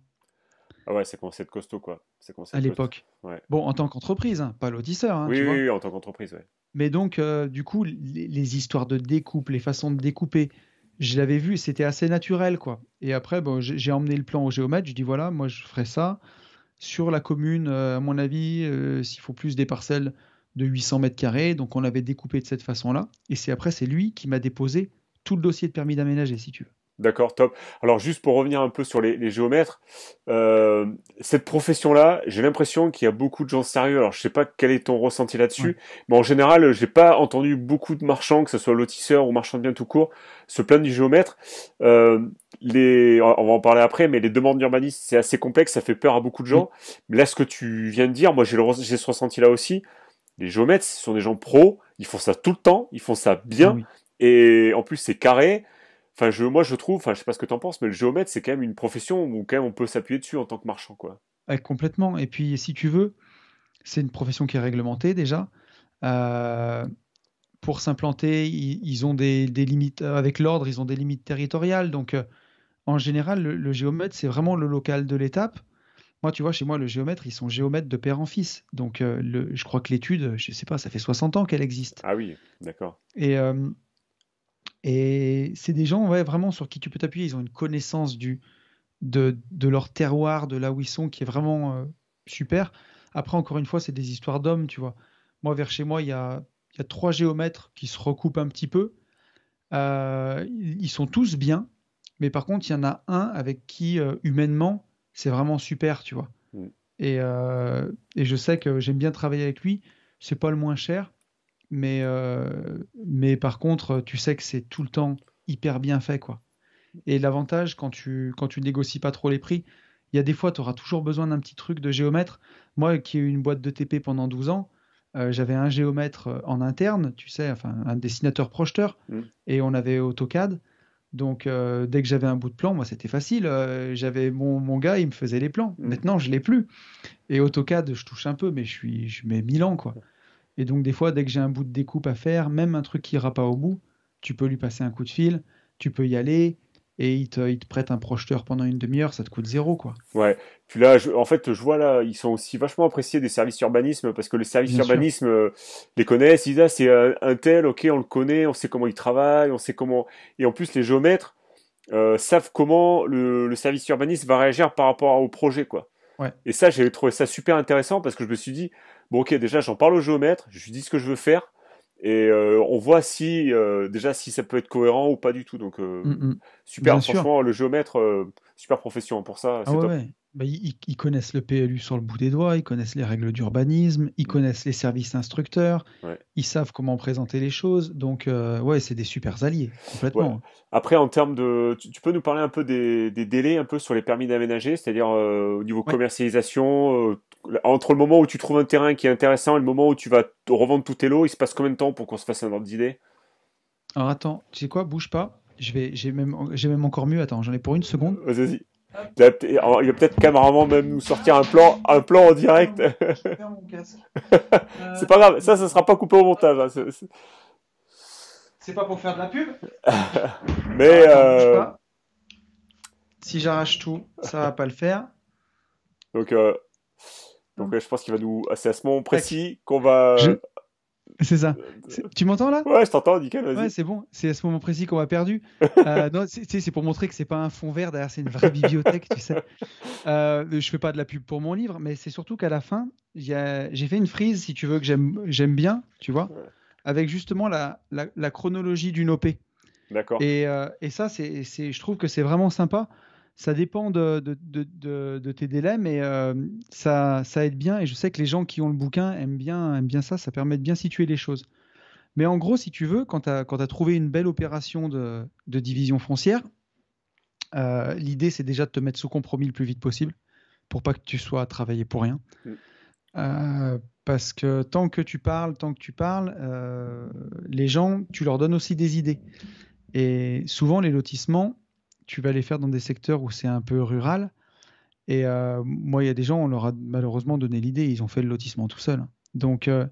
Ah ouais, c'est de costaud, quoi. C'est à l'époque. Bon, en tant qu'entreprise, hein, pas lotisseur. Hein, oui, oui, en tant qu'entreprise, ouais. Mais donc, du coup, les, histoires de découpe, les façons de découper, je l'avais vu, c'était assez naturel, quoi. Et après, bon, j'ai emmené le plan au géomètre, je dis voilà, moi je ferai ça. Sur la commune, euh, à mon avis, euh, s'il faut plus des parcelles de 800 mètres carrés, donc on l'avait découpé de cette façon-là. Et c'est après, c'est lui qui m'a déposé tout le dossier de permis d'aménager, si tu veux. D'accord, top. Alors juste pour revenir un peu sur les, géomètres, euh, cette profession-là, j'ai l'impression qu'il y a beaucoup de gens sérieux. Alors je sais pas quel est ton ressenti là-dessus, mm. mais en général, j'ai pas entendu beaucoup de marchands, que ce soit lotisseurs ou marchands de biens tout court, se plaindre du géomètre. Euh, les, on va en parler après, mais les demandes d'urbanisme, c'est assez complexe, ça fait peur à beaucoup de gens. Mais mm. là, ce que tu viens de dire, moi j'ai ce ressenti là aussi. Les géomètres, ce sont des gens pros, ils font ça tout le temps, ils font ça bien, et en plus c'est carré. Enfin, je, moi, je trouve, enfin, je sais pas ce que tu en penses, mais le géomètre, c'est quand même une profession où quand même on peut s'appuyer dessus en tant que marchand, quoi. complètement. Et puis, si tu veux, c'est une profession qui est réglementée déjà. Euh, pour s'implanter, ils, ont des, des limites euh, avec l'ordre, ils ont des limites territoriales. Donc, euh, en général, le, géomètre, c'est vraiment le local de l'étape. Moi, tu vois, chez moi, le géomètre, ils sont géomètres de père en fils. Donc, je crois que l'étude, je sais pas, ça fait 60 ans qu'elle existe. Ah oui, d'accord. Et et c'est des gens vraiment sur qui tu peux t'appuyer. Ils ont une connaissance de, leur terroir, de là où ils sont, qui est vraiment euh, super. Après, encore une fois, c'est des histoires d'hommes, tu vois. Moi, vers chez moi, il y a, trois géomètres qui se recoupent un petit peu. Euh, ils sont tous bien, mais par contre, il y en a un avec qui, euh, humainement, c'est vraiment super, tu vois. Mm. Et, et, je sais que j'aime bien travailler avec lui. C'est pas le moins cher mais, euh, mais par contre, tu sais que c'est tout le temps hyper bien fait. quoi. Et l'avantage, quand tu, quand négocies pas trop les prix, il y a des fois, tu auras toujours besoin d'un petit truc de géomètre. Moi, qui ai eu une boîte de TP pendant 12 ans, euh, j'avais un géomètre euh, en interne, tu sais, enfin un dessinateur projeteur, mmh. et on avait AutoCAD. Donc, dès que j'avais un bout de plan, moi, c'était facile. j'avais mon, gars, il me faisait les plans. Mmh. Maintenant, je l'ai plus. Et AutoCAD, je touche un peu, mais je suis, je mets 1000 ans, quoi. Et donc, des fois, dès que j'ai un bout de découpe à faire, même un truc qui ira pas au bout, tu peux lui passer un coup de fil, tu peux y aller, et il te, prête un projeteur pendant une demi-heure, ça te coûte zéro, quoi. Ouais. Puis là, en fait, je vois là, ils sont aussi vachement appréciés des services urbanisme parce que les services d'urbanisme euh, les connaissent. Ils disent, ah, c'est euh, un, tel, ok, on le connaît, on sait comment il travaille, on sait comment. Et en plus, les géomètres euh, savent comment le, le, service urbanisme va réagir par rapport au projet, quoi. Ouais. Et ça, j'ai trouvé ça super intéressant parce que je me suis dit, bon ok déjà j'en parle au géomètre, je lui dis ce que je veux faire et euh, on voit si euh, déjà si ça peut être cohérent ou pas du tout. Donc euh, mm, mm. super, franchement le géomètre super profession pour ça. Ah, bah, ils, connaissent le PLU sur le bout des doigts, ils connaissent les règles d'urbanisme, ils mm. connaissent les services instructeurs, ils savent comment présenter les choses. Donc, ouais, c'est des super alliés, complètement. Après, en termes de. Tu, peux nous parler un peu des, délais, un peu sur les permis d'aménager, c'est-à-dire au niveau commercialisation, entre le moment où tu trouves un terrain qui est intéressant et le moment où tu vas revendre tout tes lots, il se passe combien de temps pour qu'on se fasse un ordre d'idée Alors attends, tu sais quoi, bouge pas. Je vais, j'ai même, j'ai même encore mieux. Attends, j'en ai pour une seconde. Vas-y. Il va peut-être caméraman même nous sortir un plan, un plan en direct. c'est pas grave, ça, ça sera pas coupé au montage. Hein. C'est pas pour faire de la pub. Mais euh, si j'arrache tout, ça va pas le faire. Donc euh, donc mm. je pense qu'il va nous. C'est à ce moment précis qu'on va. Euh, c'est ça. Euh, tu m'entends là Ouais, je t'entends, nickel. Ouais, c'est bon. C'est à ce moment précis qu'on va perdu. Euh, c'est pour montrer que c'est pas un fond vert derrière, c'est une vraie bibliothèque, tu sais. Euh, je fais pas de la pub pour mon livre, mais c'est surtout qu'à la fin, j'ai fait une frise, si tu veux, que j'aime bien, tu vois, avec justement la, la, chronologie d'une OP. D'accord. Et, et, ça, c'est, je trouve que c'est vraiment sympa ça dépend de, tes délais, mais euh, ça, aide bien. Et je sais que les gens qui ont le bouquin aiment bien, ça, ça permet de bien situer les choses. Mais en gros, si tu veux, quand tu as, trouvé une belle opération de, division foncière, euh, l'idée c'est déjà de te mettre sous compromis le plus vite possible pour pas que tu sois à travailler pour rien. Mm. Euh, parce que tant que tu parles, tant que tu parles, les gens, tu leur donnes aussi des idées. Et souvent, les lotissements, tu vas les faire dans des secteurs où c'est un peu rural. Et euh, moi, il y a des gens, on leur a malheureusement donné l'idée, ils ont fait le lotissement tout seul. Donc, euh,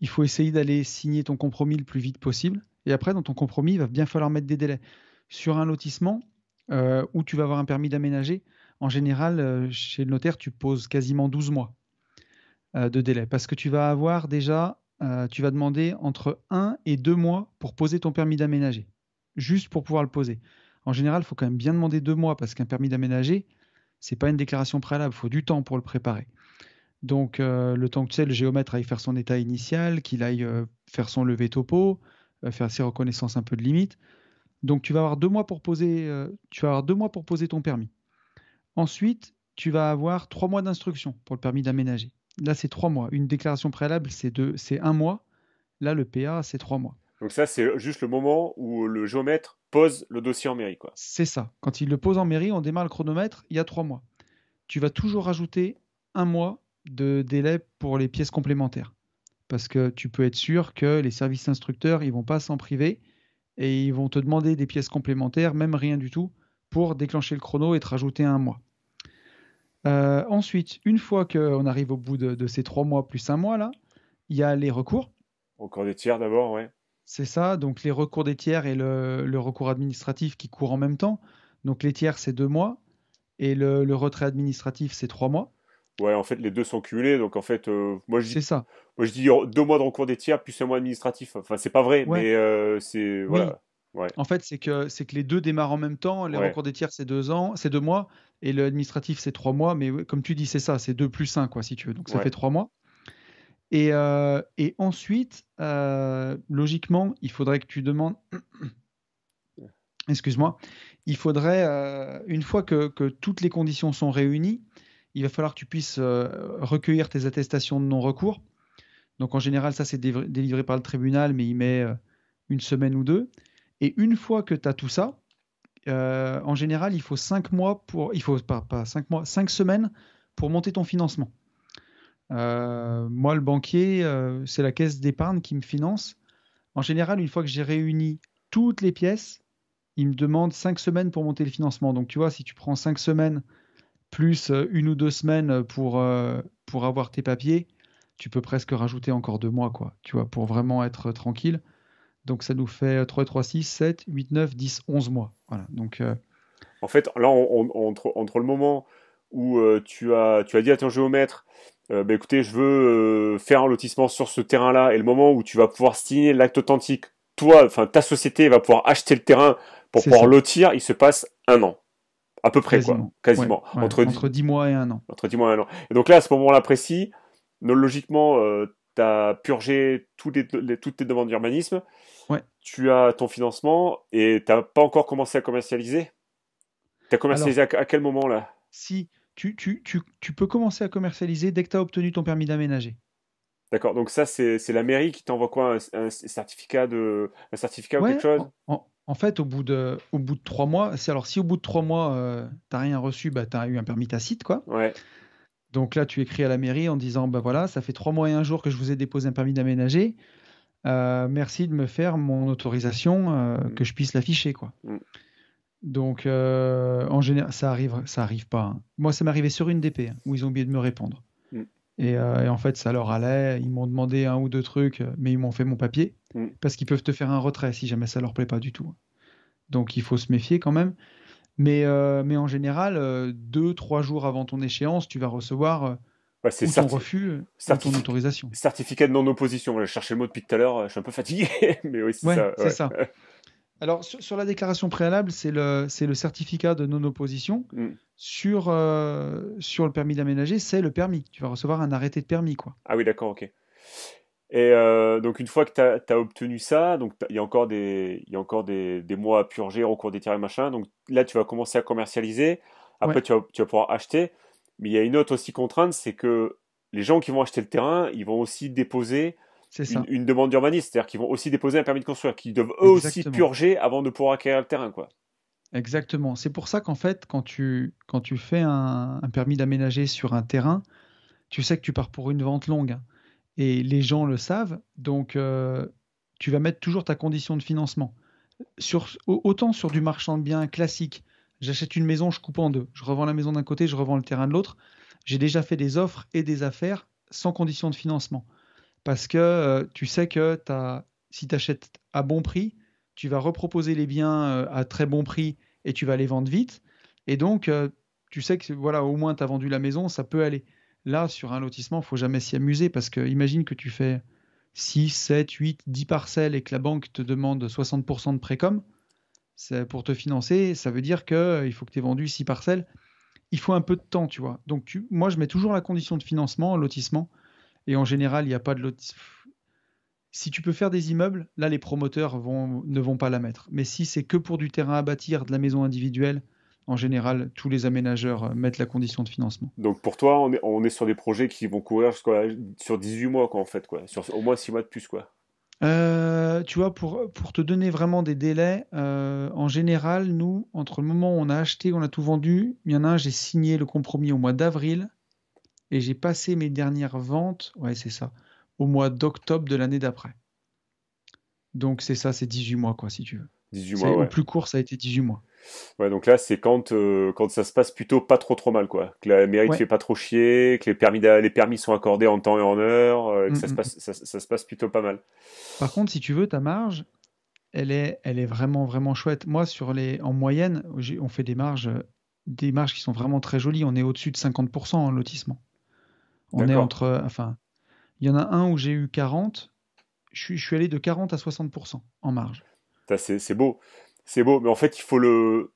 il faut essayer d'aller signer ton compromis le plus vite possible. Et après, dans ton compromis, il va bien falloir mettre des délais. Sur un lotissement euh, où tu vas avoir un permis d'aménager, en général, chez le notaire, tu poses quasiment 12 mois de délai. Parce que tu vas avoir déjà, tu vas demander entre 1 et 2 mois pour poser ton permis d'aménager. Juste pour pouvoir le poser en général, il faut quand même bien demander deux mois parce qu'un permis d'aménager, c'est pas une déclaration préalable, il faut du temps pour le préparer. Donc, euh, le temps que tu sais, le géomètre aille faire son état initial, qu'il aille euh, faire son levé topo, euh, faire ses reconnaissances un peu de limite. Donc, tu vas avoir deux mois pour poser, tu vas deux mois pour poser ton permis. Ensuite, tu vas avoir trois mois d'instruction pour le permis d'aménager. Là, c'est trois mois. Une déclaration préalable, c'est un mois. Là, le PA, c'est trois mois. Donc ça, c'est juste le moment où le géomètre pose le dossier en mairie. quoi. C'est ça. Quand il le pose en mairie, on démarre le chronomètre il y a trois mois. Tu vas toujours rajouter un mois de délai pour les pièces complémentaires. Parce que tu peux être sûr que les services instructeurs, ils vont pas s'en priver et ils vont te demander des pièces complémentaires, même rien du tout, pour déclencher le chrono et te rajouter un mois. Euh, ensuite, une fois qu'on arrive au bout de, ces trois mois plus un mois, là, il y a les recours. Au corps des tiers d'abord, ouais. C'est ça, donc les recours des tiers et le, recours administratif qui courent en même temps. Donc les tiers, c'est deux mois, et le, retrait administratif, c'est trois mois. Ouais, en fait, les deux sont cumulés. Donc, en fait, euh, moi, je dis, ça. Moi, je dis deux mois de recours des tiers plus un mois administratif. Enfin, c'est pas vrai, mais euh, c'est. Voilà. En fait, c'est que, que les deux démarrent en même temps. Les recours des tiers, c'est deux ans, c'est deux mois, et l'administratif, c'est trois mois. Mais comme tu dis, c'est ça, c'est deux plus un, quoi, si tu veux. Donc, ça fait trois mois. Euh, et, ensuite, euh, logiquement, il faudrait que tu demandes. Excuse-moi. Il faudrait, euh, une fois que, toutes les conditions sont réunies, il va falloir que tu puisses recueillir tes attestations de non-recours. Donc en général, ça c'est délivré par le tribunal, mais il met une semaine ou deux. Et une fois que tu as tout ça, en général, il faut cinq mois pour, il faut pas cinq mois, cinq semaines pour monter ton financement. Euh, moi, le banquier, euh, c'est la caisse d'épargne qui me finance. En général, une fois que j'ai réuni toutes les pièces, il me demande 5 semaines pour monter le financement. Donc, tu vois, si tu prends 5 semaines plus euh, une ou deux semaines pour, pour avoir tes papiers, tu peux presque rajouter encore deux mois, quoi, tu vois, pour vraiment être tranquille. Donc, ça nous fait 3, 3, 6, 7, 8, 9, 10, 11 mois. Voilà. Donc, En fait, là, entre, entre, le moment où tu, as, tu as dit à ton géomètre, euh, bah, écoutez, je veux euh, faire un lotissement sur ce terrain-là, et le moment où tu vas pouvoir signer l'acte authentique, toi, enfin ta société va pouvoir acheter le terrain pour pouvoir lotir, il se passe un an. À peu près, quasiment. quoi. Quasiment. Entre, entre mois et un an. Entre dix mois et un an. Et donc là, à ce moment-là précis, logiquement, euh, tu as purgé les, toutes tes demandes d'urbanisme, ouais. tu as ton financement, et tu n'as pas encore commencé à commercialiser. Tu as commercialisé à quel moment là si, tu, peux commencer à commercialiser dès que tu as obtenu ton permis d'aménager. D'accord, donc ça, c'est la mairie qui t'envoie quoi un, certificat, de, un certificat ou quelque chose en, fait, au bout de, trois mois, alors si au bout de trois mois, euh, tu n'as rien reçu, bah, tu as eu un permis tacite, quoi. Donc là, tu écris à la mairie en disant bah voilà, ça fait trois mois et un jour que je vous ai déposé un permis d'aménager. Euh, merci de me faire mon autorisation euh, mmh. que je puisse l'afficher, quoi. Mmh. Donc, euh, en général, ça arrive, ça arrive pas. Hein. Moi, ça m'est arrivé sur une DP hein, où ils ont oublié de me répondre. Mm. Euh, et, en fait, ça leur allait. Ils m'ont demandé un ou deux trucs, mais ils m'ont fait mon papier mm. parce qu'ils peuvent te faire un retrait si jamais ça leur plaît pas du tout. Hein. Donc, il faut se méfier quand même. Mais, euh, mais en général, deux, trois jours avant ton échéance, tu vas recevoir ton refus ou ton autorisation. Certificat de non-opposition. Je cherchais le mot depuis tout à l'heure. Je suis un peu fatigué, mais oui, c'est ça. ça. Alors, sur, la déclaration préalable, c'est le, certificat de non-opposition. Mm. Euh, sur, le permis d'aménager, c'est le permis. Tu vas recevoir un arrêté de permis. Quoi. Ah oui, d'accord, ok. Et euh, donc, une fois que tu as, obtenu ça, il y a encore, des, y a encore des, mois à purger, au cours des terrains, machin. Donc là, tu vas commencer à commercialiser. Après, tu vas pouvoir acheter. Mais il y a une autre aussi contrainte, c'est que les gens qui vont acheter le terrain, ils vont aussi déposer une, demande d'urbanisme, c'est-à-dire qu'ils vont aussi déposer un permis de construire, qu'ils doivent eux aussi purger avant de pouvoir acquérir le terrain, quoi. Exactement. C'est pour ça qu'en fait, quand tu, quand tu fais un, permis d'aménager sur un terrain, tu sais que tu pars pour une vente longue. Et les gens le savent, donc euh, tu vas mettre toujours ta condition de financement. Sur, autant sur du marchand de biens classique, j'achète une maison, je coupe en deux. Je revends la maison d'un côté, je revends le terrain de l'autre. J'ai déjà fait des offres et des affaires sans condition de financement parce que euh, tu sais que si tu achètes à bon prix, tu vas reproposer les biens euh, à très bon prix et tu vas les vendre vite. Et donc, euh, tu sais que voilà, au moins tu as vendu la maison, ça peut aller. Là, sur un lotissement, il faut jamais s'y amuser parce que imagine que tu fais 6, 7, 8, 10 parcelles et que la banque te demande 60% de précom pour te financer, ça veut dire qu'il faut que tu aies vendu 6 parcelles. Il faut un peu de temps, tu vois. Donc, moi, je mets toujours la condition de financement, lotissement, et en général, il n'y a pas de lot... Si tu peux faire des immeubles, là, les promoteurs vont, ne vont pas la mettre. Mais si c'est que pour du terrain à bâtir, de la maison individuelle, en général, tous les aménageurs euh, mettent la condition de financement. Donc pour toi, on est, sur des projets qui vont courir sur 18 mois, quoi, en fait, quoi. Sur au moins 6 mois de plus, quoi. Euh, tu vois, pour, pour te donner vraiment des délais, euh, en général, nous, entre le moment où on a acheté, on a tout vendu, il y en a un, j'ai signé le compromis au mois d'avril et j'ai passé mes dernières ventes, ouais, c'est ça, au mois d'octobre de l'année d'après. Donc c'est ça, c'est 18 mois, quoi, si tu veux. 18 mois, Au plus court, ça a été 18 mois. Ouais, donc là, c'est quand, euh, quand ça se passe plutôt pas trop trop mal, quoi. Que la mairie ne fait pas trop chier, que les permis, les permis sont accordés en temps et en heure, euh, que mm, mm, mm. ça, se passe, plutôt pas mal. Par contre, si tu veux, ta marge, elle est, elle est vraiment vraiment chouette. Moi, sur les, en moyenne, on fait des marges, euh, des marges qui sont vraiment très jolies. On est au-dessus de 50% en hein, lotissement. On est entre. Enfin, il y en a un où j'ai eu 40. Je suis, allé de 40 à 60% en marge. C'est beau. C'est beau, mais en fait, il faut le.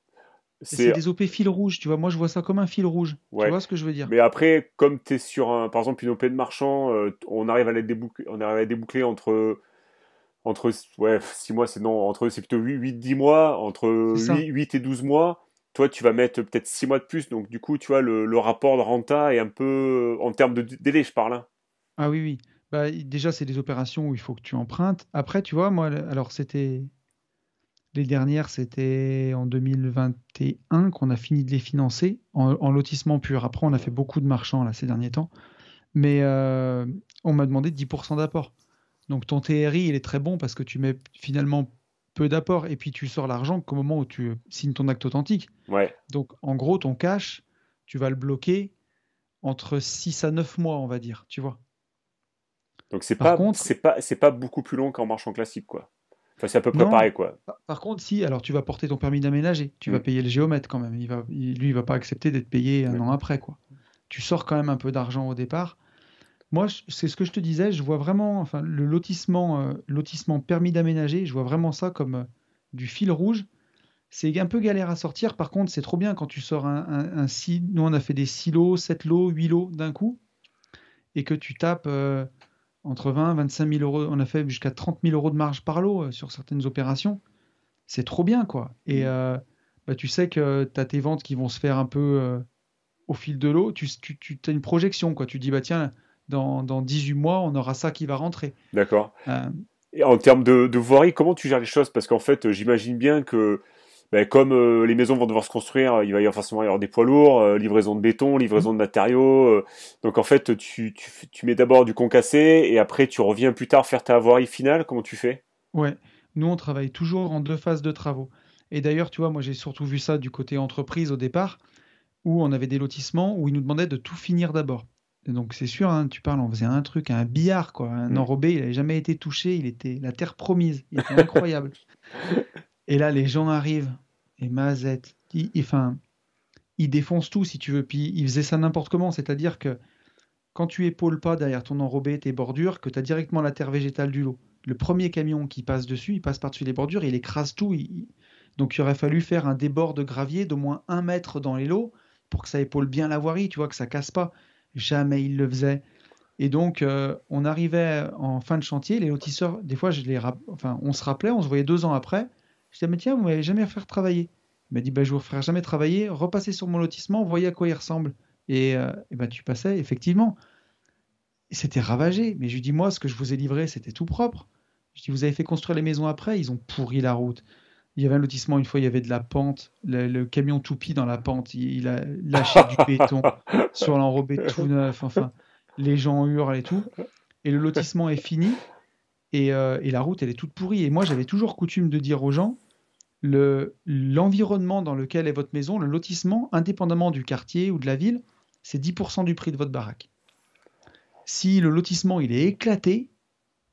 C'est des OP fil rouge, tu vois. Moi, je vois ça comme un fil rouge. Tu vois ce que je veux dire Mais après, comme tu es sur, par exemple, une OP de marchand, euh, on, arrive à la déboucler, on arrive à boucler entre. Entre ouais, 6 mois, c'est non, entre c'est plutôt 8, 8, 10 mois, entre 8, 8 et 12 mois toi, tu vas mettre peut-être 6 mois de plus. Donc, du coup, tu vois, le, rapport de renta est un peu en termes de délai, je parle. Hein. Ah oui, oui. Bah, déjà, c'est des opérations où il faut que tu empruntes. Après, tu vois, moi, alors c'était. Les dernières, c'était en 2021 qu'on a fini de les financer en, lotissement pur. Après, on a fait beaucoup de marchands là, ces derniers temps. Mais euh, on m'a demandé 10% d'apport. Donc ton TRI, il est très bon parce que tu mets finalement peu d'apport et puis tu sors l'argent qu'au moment où tu signes ton acte authentique. Donc en gros, ton cash, tu vas le bloquer entre 6 à 9 mois, on va dire, tu vois. Donc c'est pas c'est pas c'est pas beaucoup plus long qu'en marchand classique quoi. c'est à peu près pareil quoi. Par, contre si alors tu vas porter ton permis d'aménager, tu vas mm. payer le géomètre quand même, il il, lui va pas accepter d'être payé un mm. an après quoi. Tu sors quand même un peu d'argent au départ moi, c'est ce que je te disais, je vois vraiment enfin, le lotissement, euh, lotissement permis d'aménager, je vois vraiment ça comme euh, du fil rouge. C'est un peu galère à sortir. Par contre, c'est trop bien quand tu sors un, un, Nous, on a fait des lots, 7 lots, 8 lots d'un coup. Et que tu tapes euh, entre 20 25 000 euros. On a fait jusqu'à 30 000 euros de marge par lot sur certaines opérations. C'est trop bien, quoi. Et mmh. bah, tu sais que tu as tes ventes qui vont se faire un peu au fil de l'eau. Tu, tu, tu as une projection, quoi. Tu dis, bah tiens dans, dans 18 mois, on aura ça qui va rentrer. D'accord. Euh, et en termes de, voirie, comment tu gères les choses Parce qu'en fait, j'imagine bien que ben, comme euh, les maisons vont devoir se construire, il va y avoir forcément y avoir des poids lourds, euh, livraison de béton, livraison de matériaux. donc en fait, tu, mets d'abord du concassé et après tu reviens plus tard faire ta voirie finale. Comment tu fais Ouais, nous on travaille toujours en deux phases de travaux. Et d'ailleurs, tu vois, moi j'ai surtout vu ça du côté entreprise au départ, où on avait des lotissements où ils nous demandaient de tout finir d'abord. Donc c'est sûr, hein, tu parles, on faisait un truc, un billard, quoi. Un mm. enrobé, il n'avait jamais été touché, il était la terre promise, il était incroyable. et là, les gens arrivent, et Mazette, il, ils défoncent défonce tout, si tu veux. Puis il faisait ça n'importe comment, c'est-à-dire que quand tu épaules pas derrière ton enrobé tes bordures, que tu as directement la terre végétale du lot. Le premier camion qui passe dessus, il passe par-dessus les bordures, il écrase tout. Donc il aurait fallu faire un débord de gravier d'au moins un mètre dans les lots pour que ça épaule bien la voirie, tu vois, que ça casse pas. Jamais ils le faisait Et donc, euh, on arrivait en fin de chantier, les lotisseurs, des fois, je les enfin, on se rappelait, on se voyait deux ans après. Je disais, mais tiens, vous m'avez jamais faire travailler. Il m'a dit, bah, je vous ferai jamais travailler, repassez sur mon lotissement, voyez à quoi il ressemble. Et, ben, tu passais, effectivement. C'était ravagé. Mais je lui dis, moi, ce que je vous ai livré, c'était tout propre. Je dis, vous avez fait construire les maisons après, ils ont pourri la route il y avait un lotissement, une fois il y avait de la pente, le, camion toupie dans la pente, il, a lâché du béton sur l'enrobé tout neuf, enfin, les gens hurlent et tout. Et le lotissement est fini, et, euh, et la route elle est toute pourrie. Et moi j'avais toujours coutume de dire aux gens, le, l'environnement dans lequel est votre maison, le lotissement, indépendamment du quartier ou de la ville, c'est 10% du prix de votre baraque. Si le lotissement il est éclaté,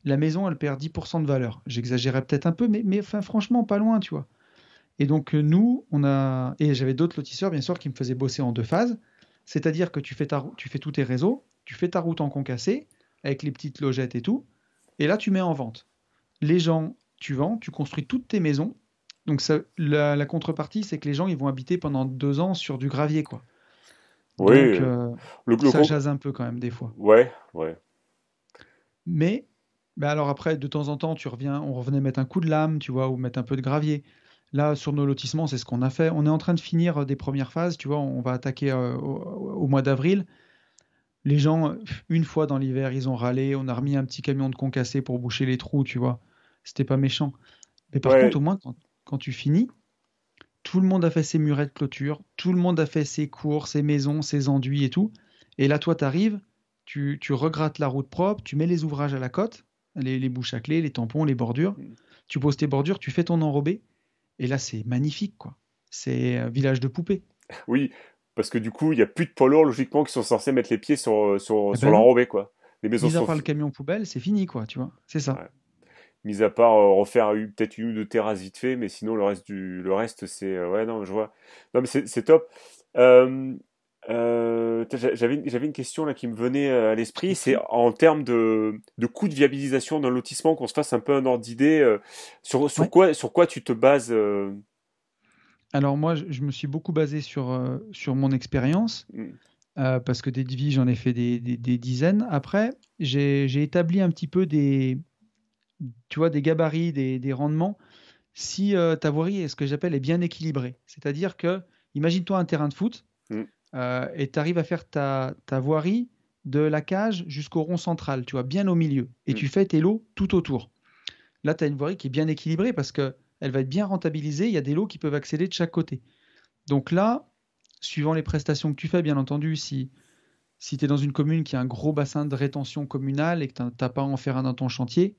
la maison, elle perd 10% de valeur. J'exagérais peut-être un peu, mais, franchement, pas loin, tu vois. Et donc, euh, nous, on a. Et j'avais d'autres lotisseurs, bien sûr, qui me faisaient bosser en deux phases. C'est-à-dire que tu fais, ta... tous tes réseaux, tu fais ta route en concassé, avec les petites logettes et tout. Et là, tu mets en vente. Les gens, tu vends, tu construis toutes tes maisons. Donc, la, contrepartie, c'est que les gens, ils vont habiter pendant deux ans sur du gravier, quoi. Oui. Euh, ça jase un peu quand même, des fois. Ouais, ouais. Mais mais bah, alors après, de temps en temps, tu reviens, on revenait mettre un coup de lame, tu vois, ou mettre un peu de gravier. Là, sur nos lotissements, c'est ce qu'on a fait. On est en train de finir euh, des premières phases, tu vois, on va attaquer euh, au, mois d'avril. Les gens, une fois dans l'hiver, ils ont râlé, on a remis un petit camion de concassé pour boucher les trous, tu vois. C'était pas méchant. Mais par contre, au moins, quand, tu finis, tout le monde a fait ses murets de clôture, tout le monde a fait ses cours, ses maisons, ses enduits et tout. Et là, toi, t'arrives, tu, tu regrattes la route propre, tu mets les ouvrages à la côte les, bouches à clé, les tampons, les bordures. Mm. Tu poses tes bordures, tu fais ton enrobé. Et là, c'est magnifique, quoi. C'est un euh, village de poupées. Oui, parce que du coup, il n'y a plus de poids logiquement, qui sont censés mettre les pieds sur, euh, sur, eh ben l'enrobé, quoi. Les maisons Mis à part le camion poubelle, c'est fini, quoi, tu vois. C'est ça. Mis à part euh, refaire peut-être une ou deux terrasses vite fait, mais sinon, le reste, reste c'est... ouais, non, je vois. Non, mais c'est top. Euh, euh, j'avais, une question là qui me venait euh, à l'esprit, c'est en termes de, de coût de viabilisation d'un lotissement, qu'on se fasse un peu un ordre d'idée euh, sur, sur, quoi, sur quoi tu te bases Alors moi, je, me suis beaucoup basé sur, sur mon expérience, mm. parce que des devis, j'en ai fait des, des, dizaines. Après, j'ai, établi un petit peu des, tu vois, des gabarits, des, rendements, si ta voirie est ce que j'appelle est bien équilibrée. C'est-à-dire que, imagine-toi un terrain de foot. Mm. Euh, et tu arrives à faire ta, ta voirie de la cage jusqu'au rond central, tu vois, bien au milieu. Et mm. tu fais tes lots tout autour. Là, tu as une voirie qui est bien équilibrée parce qu'elle va être bien rentabilisée. Il y a des lots qui peuvent accéder de chaque côté. Donc là, suivant les prestations que tu fais, bien entendu, si, si tu es dans une commune qui a un gros bassin de rétention communale et que tu n'as pas à en faire un dans ton chantier,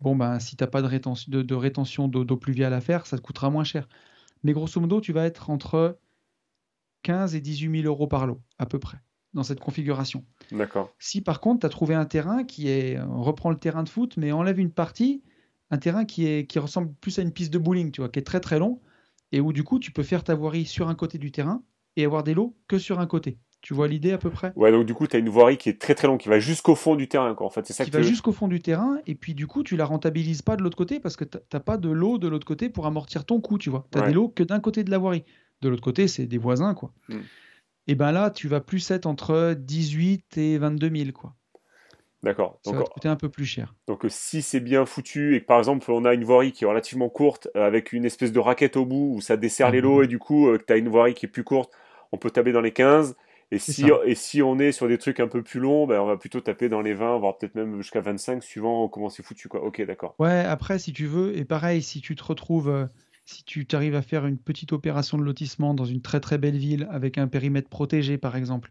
bon, ben, si tu n'as pas de rétention d'eau de, pluviale à faire, ça te coûtera moins cher. Mais grosso modo, tu vas être entre 15 et 18 000 euros par lot, à peu près, dans cette configuration. D'accord. Si par contre, tu as trouvé un terrain qui est. On reprend le terrain de foot, mais enlève une partie, un terrain qui, est, qui ressemble plus à une piste de bowling, tu vois, qui est très très long, et où du coup, tu peux faire ta voirie sur un côté du terrain et avoir des lots que sur un côté. Tu vois l'idée à peu près Ouais, donc du coup, tu as une voirie qui est très très longue, qui va jusqu'au fond du terrain. Quoi. En fait, c'est ça qui va jusqu'au fond du terrain, et puis du coup, tu la rentabilises pas de l'autre côté parce que tu n'as pas de l'eau de l'autre côté pour amortir ton coût, tu vois. Tu as des lots que d'un côté de la voirie de l'autre côté, c'est des voisins, quoi. Mm. Et ben là, tu vas plus être entre 18 et 22 000, quoi. D'accord. Ça va te coûter un peu plus cher. Donc euh, si c'est bien foutu et que par exemple on a une voirie qui est relativement courte euh, avec une espèce de raquette au bout où ça dessert les lots mhm. et du coup euh, que tu as une voirie qui est plus courte, on peut taper dans les 15. Et si, et si on est sur des trucs un peu plus longs, ben, on va plutôt taper dans les 20, voire peut-être même jusqu'à 25, suivant comment c'est foutu. Quoi. Ok, d'accord. Ouais, après, si tu veux, et pareil, si tu te retrouves si tu arrives à faire une petite opération de lotissement dans une très très belle ville avec un périmètre protégé par exemple,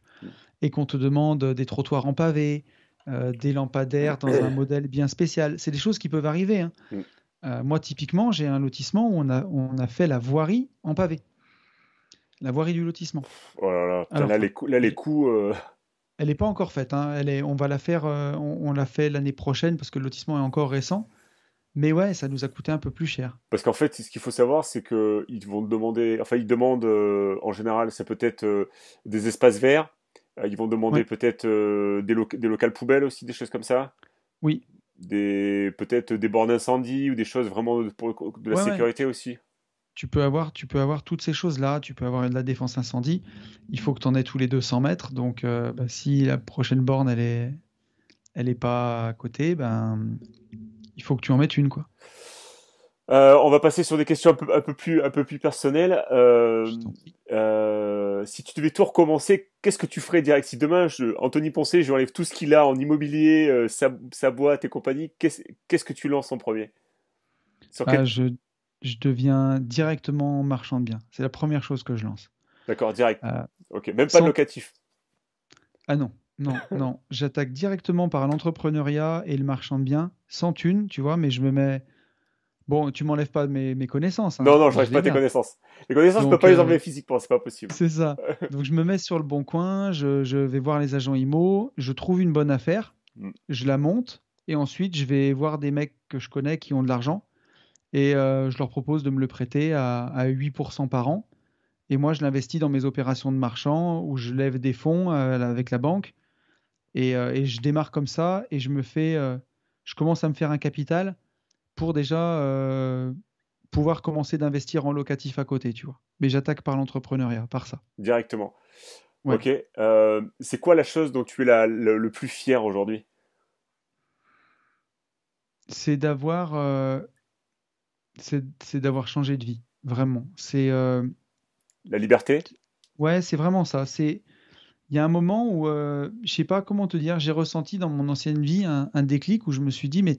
et qu'on te demande des trottoirs en pavé, euh, des lampadaires dans un modèle bien spécial, c'est des choses qui peuvent arriver. Hein. Mm. Euh, moi typiquement, j'ai un lotissement où on a, on a fait la voirie en pavé. La voirie du lotissement. Oh là les, Elle n'est euh. pas encore faite. Hein. on va la faire, on la fait l'année prochaine parce que le lotissement est encore récent. Mais ouais, ça nous a coûté un peu plus cher. Parce qu'en fait, ce qu'il faut savoir, c'est qu'ils vont demander, enfin, ils demandent euh, en général, c'est peut-être euh, des espaces verts. Euh, ils vont demander peut-être des, des, locales poubelles aussi, des choses comme ça. Oui. Des peut-être des bornes incendie ou des choses vraiment pour, de la sécurité aussi. Tu peux avoir, tu peux avoir toutes ces choses-là. Tu peux avoir de la défense incendie. Il faut que tu en aies tous les 200 mètres. Donc, bah, si la prochaine borne elle est, elle est pas à côté, ben il faut que tu en mettes une, quoi. Euh, on va passer sur des questions un peu, plus, un peu plus personnelles. Euh, euh, si tu devais tout recommencer, qu'est-ce que tu ferais direct Si demain, Anthony Poncé, je lui enlève tout ce qu'il a en immobilier, sa, boîte et compagnie, qu'est-ce que tu lances en premier bah, je, deviens directement marchand de biens. C'est la première chose que je lance. D'accord, direct. ok, même pas locatif. Ah non, non, non. J'attaque directement par l'entrepreneuriat et le marchand de biens, sans thune, tu vois, mais je me mets. Bon, tu m'enlèves pas mes, connaissances. Hein, non, non, je n'enlève pas tes connaissances. Les connaissances, je ne peux pas les euh, enlever physiquement, c'est pas possible. C'est ça. Donc, je me mets sur le bon coin, je, vais voir les agents IMO, je trouve une bonne affaire, mm. je la monte, et ensuite, je vais voir des mecs que je connais qui ont de l'argent, et euh, je leur propose de me le prêter à, 8% par an. Et moi, je l'investis dans mes opérations de marchand, où je lève des fonds euh, avec la banque euh, et, je démarre comme ça et je me fais, euh, je commence à me faire un capital pour déjà euh, pouvoir commencer d'investir en locatif à côté, tu vois. Mais j'attaque par l'entrepreneuriat, par ça. Directement. Ok. c'est quoi la chose dont tu es le, plus fier aujourd'hui C'est d'avoir, c'est d'avoir changé de vie, vraiment. C'est la liberté. Ouais, c'est vraiment ça. C'est il y a un moment où, euh, je sais pas comment te dire, j'ai ressenti dans mon ancienne vie un, déclic où je me suis dit, mais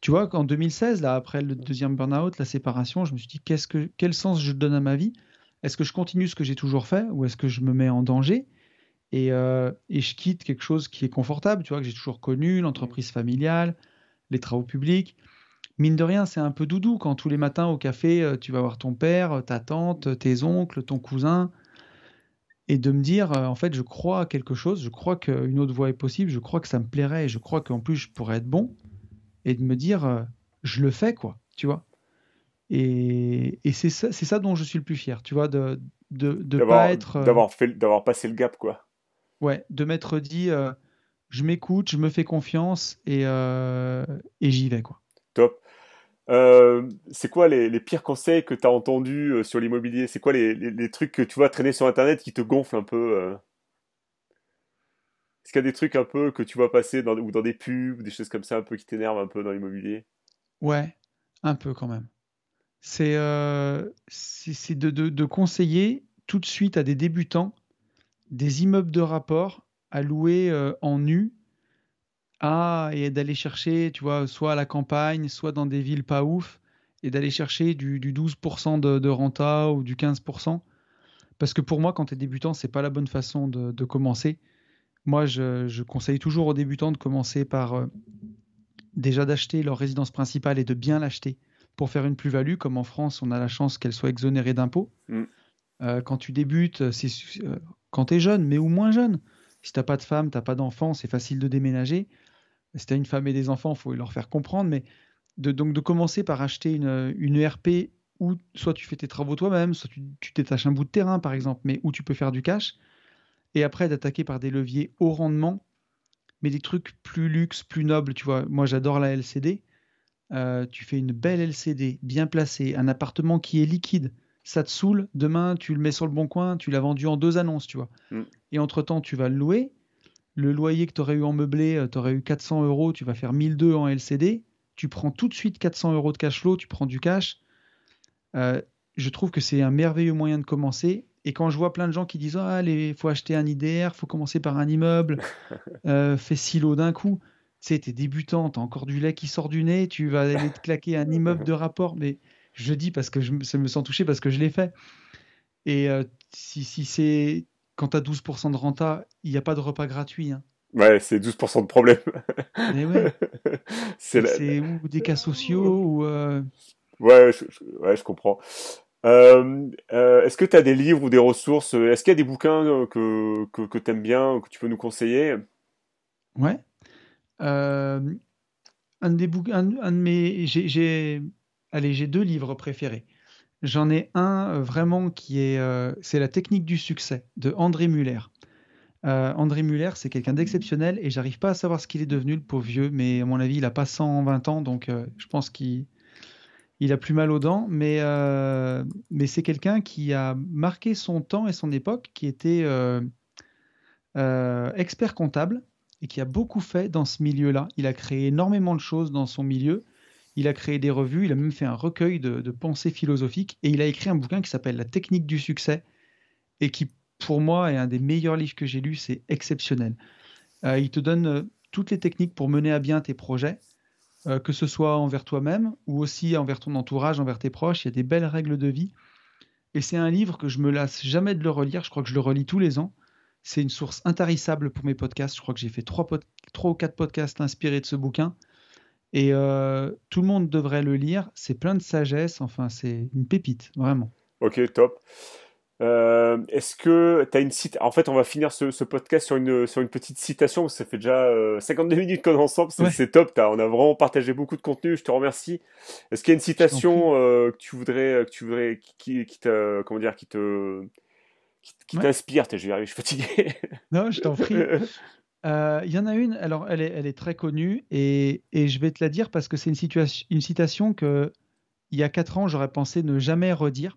tu vois, qu'en 2016, là, après le deuxième burn-out, la séparation, je me suis dit, qu'est-ce que, quel sens je donne à ma vie Est-ce que je continue ce que j'ai toujours fait ou est-ce que je me mets en danger et, euh, et, je quitte quelque chose qui est confortable, tu vois, que j'ai toujours connu, l'entreprise familiale, les travaux publics. Mine de rien, c'est un peu doudou quand tous les matins au café, euh, tu vas voir ton père, ta tante, tes oncles, ton cousin, et de me dire, euh, en fait, je crois à quelque chose, je crois qu'une autre voie est possible, je crois que ça me plairait, je crois qu'en plus, je pourrais être bon, et de me dire, euh, je le fais, quoi, tu vois. Et, c'est ça, dont je suis le plus fier, tu vois, de de, pas être... Euh, d'avoir, d'avoir passé le gap, quoi. Ouais, de m'être dit, je m'écoute, je me fais confiance, et, et j'y vais, quoi. Top. Euh, c'est quoi les, pires conseils que tu as entendus euh, sur l'immobilier C'est quoi les, trucs que tu vois traîner sur Internet qui te gonflent un peu euh? Est-ce qu'il y a des trucs un peu que tu vois passer dans, ou dans des pubs, des choses comme ça un peu qui t'énervent un peu dans l'immobilier Ouais, un peu quand même. C'est de, de, conseiller tout de suite à des débutants des immeubles de rapport à louer en nu ah, et d'aller chercher, tu vois, soit à la campagne, soit dans des villes pas ouf, et d'aller chercher du, du 12% de, renta ou du 15%. Parce que pour moi, quand tu es débutant, c'est pas la bonne façon de, commencer. Moi, je, conseille toujours aux débutants de commencer par euh, déjà d'acheter leur résidence principale et de bien l'acheter pour faire une plus-value. Comme en France, on a la chance qu'elle soit exonérée d'impôts. Mm. Euh, quand tu débutes, euh, c'est quand tu es jeune, mais ou moins jeune. Si tu t'as pas de femme, t'as pas d'enfant, c'est facile de déménager si tu as une femme et des enfants, il faut leur faire comprendre, mais de, donc de commencer par acheter une, ERP e où soit tu fais tes travaux toi-même, soit tu, t'étaches un bout de terrain par exemple, mais où tu peux faire du cash, et après d'attaquer par des leviers haut rendement, mais des trucs plus luxe, plus nobles, tu vois. Moi j'adore la LCD, euh, tu fais une belle LCD bien placée, un appartement qui est liquide, ça te saoule, demain tu le mets sur le bon coin, tu l'as vendu en deux annonces, tu vois. Mm. Et entre-temps tu vas le louer, le loyer que tu aurais eu en meublé, euh, tu aurais eu 400 euros, tu vas faire 1002 en LCD, tu prends tout de suite 400 euros de cash flow, tu prends du cash. Euh, je trouve que c'est un merveilleux moyen de commencer. Et quand je vois plein de gens qui disent Ah, il faut acheter un IDR, faut commencer par un immeuble, euh, fais silo d'un coup. Tu sais, es débutant, t'as encore du lait qui sort du nez, tu vas aller te claquer un immeuble de rapport. Mais je dis parce que ça me sens touché parce que je l'ai fait. Et si, si c'est quand tu as 12% de renta, il n'y a pas de repas gratuit. Hein. Ouais, c'est 12% de problème. Mais eh ouais. c'est ou des cas sociaux ou. Euh, ouais, je, ouais, je comprends. Euh, euh, est-ce que tu as des livres ou des ressources Est-ce qu'il y a des bouquins que, que, que tu aimes bien, que tu peux nous conseiller Ouais. un, des bouquins, un, de mes. J'ai deux livres préférés. J'en ai un euh, vraiment qui est euh, c'est la technique du succès de André Muller. Euh, André Muller, c'est quelqu'un d'exceptionnel et j'arrive pas à savoir ce qu'il est devenu, le pauvre vieux, mais à mon avis, il a pas 120 ans, donc je pense qu'il a plus mal aux dents. Mais, mais c'est quelqu'un qui a marqué son temps et son époque, qui était expert comptable et qui a beaucoup fait dans ce milieu-là. Il a créé énormément de choses dans son milieu il a créé des revues, il a même fait un recueil de, pensées philosophiques, et il a écrit un bouquin qui s'appelle La technique du succès, et qui, pour moi, est un des meilleurs livres que j'ai lus, c'est exceptionnel. Euh, il te donne euh, toutes les techniques pour mener à bien tes projets, euh, que ce soit envers toi-même ou aussi envers ton entourage, envers tes proches. Il y a des belles règles de vie. Et c'est un livre que je me lasse jamais de le relire. Je crois que je le relis tous les ans. C'est une source intarissable pour mes podcasts. Je crois que j'ai fait trois, trois ou quatre podcasts inspirés de ce bouquin. Et euh, tout le monde devrait le lire. C'est plein de sagesse. Enfin, c'est une pépite, vraiment. Ok, top. Euh, est-ce que tu as une citation En fait, on va finir ce, podcast sur une, sur une petite citation, ça fait déjà 52 euh, minutes qu'on est ensemble, c'est top, on a vraiment partagé beaucoup de contenu, je te remercie. Est-ce qu'il y a une citation que tu voudrais, que tu voudrais qui, comment dire, qui te qui, t'inspire Je vais je suis fatigué. non, je t'en prie. Euh, il y en a une, alors elle est, très connue et, je vais te la dire parce que c'est une, une citation que il y a quatre ans j'aurais pensé ne jamais redire.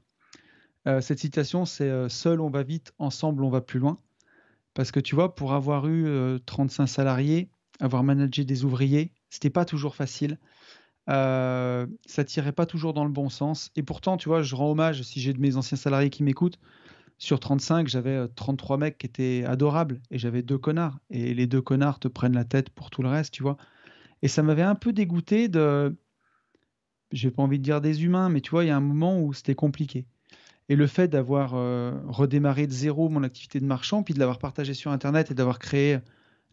Euh, cette citation c'est euh, Seul on va vite, ensemble on va plus loin. Parce que tu vois, pour avoir eu 35 salariés, avoir managé des ouvriers, c'était pas toujours facile. Euh, ça tirait pas toujours dans le bon sens. Et pourtant, tu vois, je rends hommage si j'ai de mes anciens salariés qui m'écoutent sur 35, j'avais 33 euh, mecs qui étaient adorables et j'avais deux connards. Et les deux connards te prennent la tête pour tout le reste, tu vois. Et ça m'avait un peu dégoûté de. J'ai pas envie de dire des humains, mais tu vois, il y a un moment où c'était compliqué. Et le fait d'avoir euh, redémarré de zéro mon activité de marchand, puis de l'avoir partagé sur Internet et d'avoir créé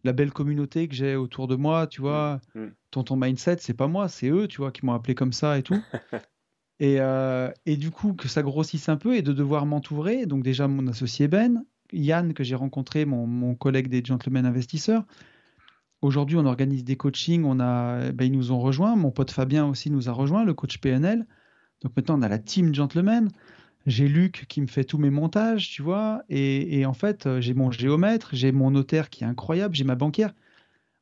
la belle communauté que j'ai autour de moi, tu mmh. vois, mmh. ton Tonton Mindset, c'est pas moi, c'est eux, tu vois, qui m'ont appelé comme ça et tout. Euh, et, du coup, que ça grossisse un peu et de devoir m'entourer. Donc, déjà, mon associé Ben, Yann, que j'ai rencontré, mon, collègue des Gentlemen Investisseurs. Aujourd'hui, on organise des coachings. On a, ben, ils nous ont rejoints. Mon pote Fabien aussi nous a rejoints, le coach PNL. Donc, maintenant, on a la team Gentlemen. J'ai Luc qui me fait tous mes montages, tu vois. Et, en fait, euh, j'ai mon géomètre, j'ai mon notaire qui est incroyable, j'ai ma banquière.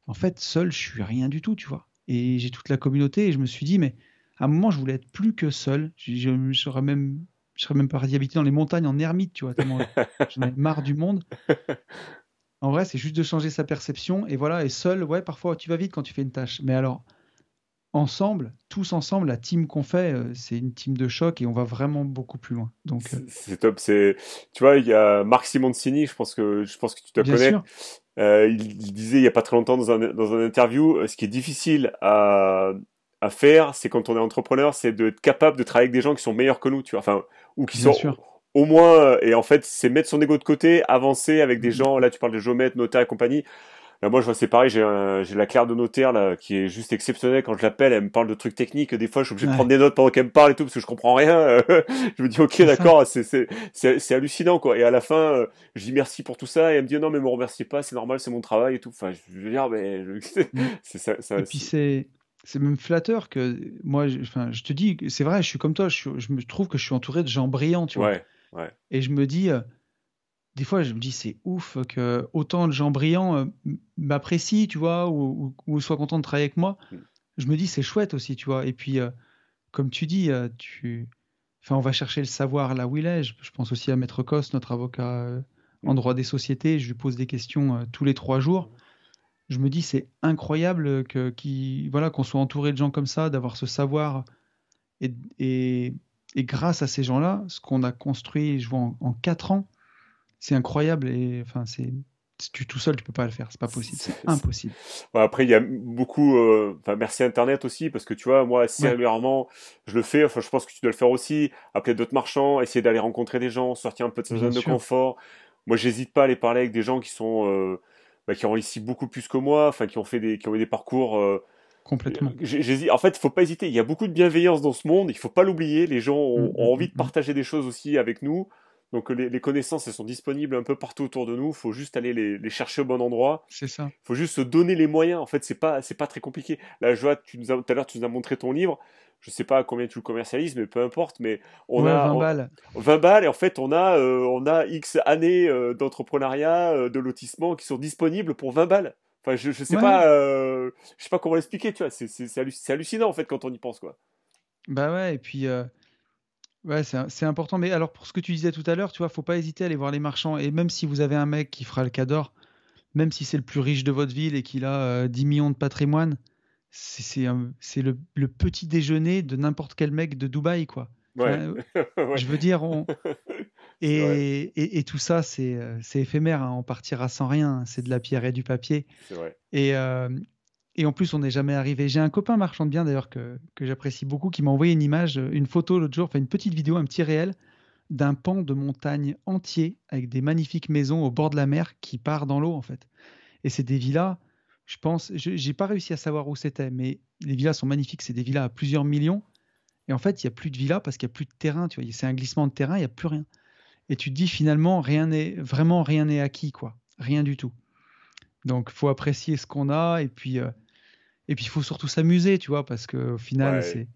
En fait, seul, je suis rien du tout, tu vois. Et j'ai toute la communauté et je me suis dit, mais à un moment, je voulais être plus que seul. Je, je, serais même, je serais même habiter dans les montagnes en ermite, tu vois. J'en ai marre du monde. En vrai, c'est juste de changer sa perception. Et voilà, et seul, ouais, parfois, tu vas vite quand tu fais une tâche. Mais alors, ensemble, tous ensemble, la team qu'on fait, euh, c'est une team de choc et on va vraiment beaucoup plus loin. Donc euh, c'est top. C'est tu vois, il y a Marc Simoncini, je pense que je pense que tu te connais. Euh, il, il, disait il y a pas très longtemps dans un dans un interview, ce qui est difficile à à faire, c'est quand on est entrepreneur, c'est d'être capable de travailler avec des gens qui sont meilleurs que nous, tu vois, enfin, ou qui sont au moins, euh, et en fait, c'est mettre son ego de côté, avancer avec des mm. gens, là, tu parles de géomètre, notaire et compagnie. Là, moi, je vois, c'est pareil, j'ai la Claire de notaire, là, qui est juste exceptionnelle. Quand je l'appelle, elle me parle de trucs techniques. Des fois, je suis obligé de prendre des notes pendant qu'elle me parle et tout, parce que je comprends rien. je me dis, OK, d'accord, c'est hallucinant, quoi. Et à la fin, euh, je dis merci pour tout ça. Et elle me dit, non, mais me remerciez pas, c'est normal, c'est mon travail et tout. Enfin, je veux dire, mais mm. c'est ça, ça, c'est même flatteur que moi, je, te dis, c'est vrai, je suis comme toi, je, me trouve que je suis entouré de gens brillants, tu vois. Et je me dis, euh, des fois, je me dis, c'est ouf que autant de gens brillants euh, m'apprécient, tu vois, ou, soient contents de travailler avec moi. Mm. Je me dis, c'est chouette aussi, tu vois. Et puis, euh, comme tu dis, tu, enfin, on va chercher le savoir là où il est. Je, pense aussi à Maître Coste, notre avocat en mm. droit des sociétés. Je lui pose des questions tous les trois jours. Mm je me dis c'est incroyable que qui voilà qu'on soit entouré de gens comme ça, d'avoir ce savoir et, et, grâce à ces gens-là, ce qu'on a construit, je vois en, quatre ans, c'est incroyable et enfin c'est tu tout seul tu peux pas le faire c'est pas possible c'est impossible après il y a beaucoup euh, enfin merci internet aussi parce que tu vois moi assez régulièrement je le fais enfin je pense que tu dois le faire aussi appeler d'autres marchands essayer d'aller rencontrer des gens sortir un peu de sa zone de confort moi n'hésite pas à aller parler avec des gens qui sont euh, bah, qui ont réussi beaucoup plus que moi, enfin qui ont fait des, qui des parcours euh, complètement. Euh, en fait, faut pas hésiter. Il y a beaucoup de bienveillance dans ce monde. Il faut pas l'oublier. Les gens ont, mm, mm, envie de mm, partager des choses aussi avec nous. Donc les, connaissances, elles sont disponibles un peu partout autour de nous. Faut juste aller les, chercher au bon endroit. C'est ça. Faut juste se donner les moyens. En fait, c'est pas c'est pas très compliqué. La joie, tu nous as, tout à l'heure, tu nous as montré ton livre. Je sais pas combien tu le commercialises, mais peu importe. Mais on a 20 balles. 20 balles et en fait, on a euh, on a X années euh, d'entrepreneuriat, euh, de lotissement qui sont disponibles pour 20 balles. Enfin, je, je sais pas, je sais pas comment l'expliquer. Tu vois, c'est hallucinant en fait quand on y pense quoi. Bah ouais. Et puis Ouais, c'est important. Mais alors, pour ce que tu disais tout à l'heure, tu vois, faut pas hésiter à aller voir les marchands. Et même si vous avez un mec qui fera le cador, même si c'est le plus riche de votre ville et qu'il a 10 euh, millions de patrimoine, c'est le, le, petit déjeuner de n'importe quel mec de Dubaï, quoi. Ouais. je veux dire, on... et, et, tout ça, c'est euh, éphémère. Hein. On partira sans rien. Hein. C'est de la pierre et du papier. Vrai. Et, euh, et en plus, on n'est jamais arrivé. J'ai un copain marchand de biens d'ailleurs que, j'apprécie beaucoup qui m'a envoyé une image, une photo l'autre jour, enfin une petite vidéo, un petit réel d'un pan de montagne entier avec des magnifiques maisons au bord de la mer qui part dans l'eau en fait. Et c'est des villas, je pense, j'ai pas réussi à savoir où c'était, mais les villas sont magnifiques, c'est des villas à plusieurs millions. Et en fait, il n'y a plus de villas parce qu'il n'y a plus de terrain, tu vois, c'est un glissement de terrain, il n'y a plus rien. Et tu te dis finalement, rien n'est vraiment rien n'est acquis quoi, rien du tout. Donc faut apprécier ce qu'on a et puis euh, et puis il faut surtout s'amuser, tu vois, parce qu'au final, c'est.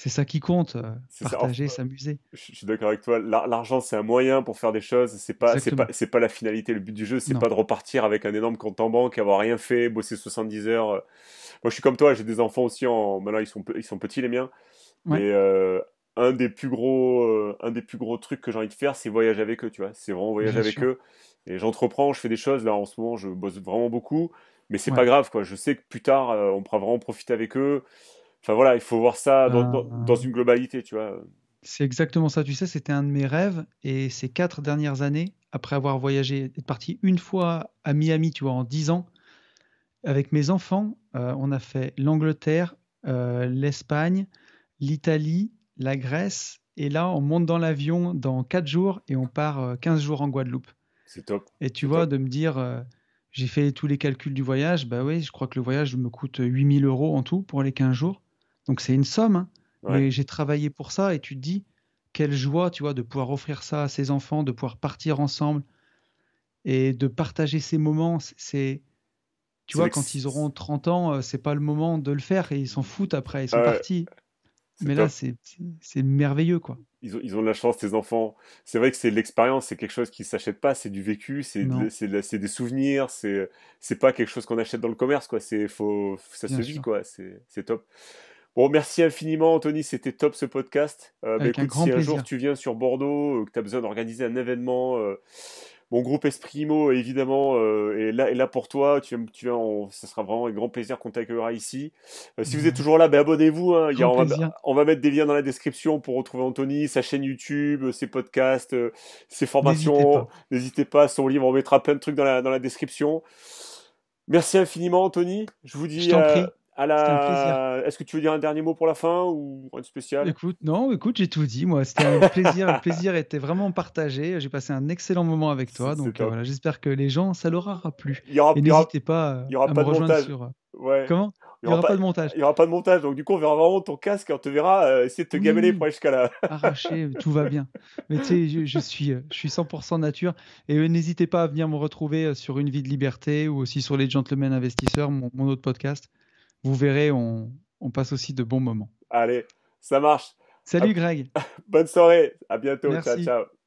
C'est ça qui compte, euh, partager, s'amuser. Je suis d'accord avec toi. L'argent, c'est un moyen pour faire des choses. C'est pas, c'est pas, pas, la finalité. Le but du jeu, c'est pas de repartir avec un énorme compte en banque, avoir rien fait, bosser 70 heures. Euh. Moi, je suis comme toi. J'ai des enfants aussi. En... Maintenant, ils sont, ils sont petits les miens. Mais euh, un des plus gros, un des plus gros trucs que j'ai envie de faire, c'est voyager avec eux. Tu vois, c'est vraiment voyager avec eux. Et j'entreprends, je fais des choses. Là, en ce moment, je bosse vraiment beaucoup mais c'est pas grave, quoi. Je sais que plus tard, euh, on pourra vraiment profiter avec eux. Enfin voilà, il faut voir ça ah, dans, une globalité, tu vois. C'est exactement ça, tu sais, c'était un de mes rêves. Et ces quatre dernières années, après avoir voyagé, être parti une fois à Miami, tu vois, en dix ans, avec mes enfants, euh, on a fait l'Angleterre, euh, l'Espagne, l'Italie, la Grèce. Et là, on monte dans l'avion dans quatre jours et on part 15 jours en Guadeloupe. C'est top. Et tu vois, de me dire, j'ai fait tous les calculs du voyage. Bah oui, je crois que le voyage me coûte 8000 euros en tout pour les 15 jours. Donc c'est une somme. Hein. Mais j'ai travaillé pour ça et tu te dis, quelle joie, tu vois, de pouvoir offrir ça à ses enfants, de pouvoir partir ensemble et de partager ces moments. C'est. Tu vois, quand ils auront 30 ans, euh, c'est pas le moment de le faire et ils s'en foutent après, ils sont partis. Mais là, c'est merveilleux, quoi. Ils ont, ils ont de la chance, tes enfants. C'est vrai que c'est l'expérience, c'est quelque chose qui s'achète pas, c'est du vécu, c'est des souvenirs, c'est pas quelque chose qu'on achète dans le commerce, quoi. Faut, ça se vit, quoi. C'est top. Bon, merci infiniment, Anthony. C'était top ce podcast. Euh, bah, écoute, si un jour tu viens sur Bordeaux, euh, que tu as besoin d'organiser un événement. Euh, mon groupe Esprimo, évidemment, euh, est, là, est là pour toi. Tu, tu on, ça sera vraiment un grand plaisir qu'on t'accueillera ici. Euh, si vous êtes mhm. toujours là, ben, abonnez-vous. Hein. On, va, mettre des liens dans la description pour retrouver Anthony, sa chaîne YouTube, euh, ses podcasts, ses formations. N'hésitez pas. son livre, on mettra plein de trucs dans la, dans la description. Merci infiniment, Anthony. Je vous dis est-ce que tu veux dire un dernier mot pour la fin ou un spécial Écoute, non, écoute, j'ai tout dit. Moi, c'était un plaisir. le plaisir était vraiment partagé. J'ai passé un excellent moment avec toi. Donc voilà, j'espère que les gens, ça leur aura plu. Et n'hésitez pas à me rejoindre sur. Euh, comment il n'y aura, pas, de montage. Il n'y aura pas de montage, donc du coup, on verra vraiment ton casque on te verra euh, essayer de te gameler pour jusqu'à là. Arraché, tout va bien. Mais tu sais, je, suis, je suis 100% euh, nature. Et n'hésitez pas à venir me retrouver sur Une vie de liberté ou aussi sur Les Gentlemen Investisseurs, mon autre podcast. Vous verrez, on, passe aussi de bons moments. Allez, ça marche. Salut Greg. Bonne soirée. À bientôt. Ciao, ciao.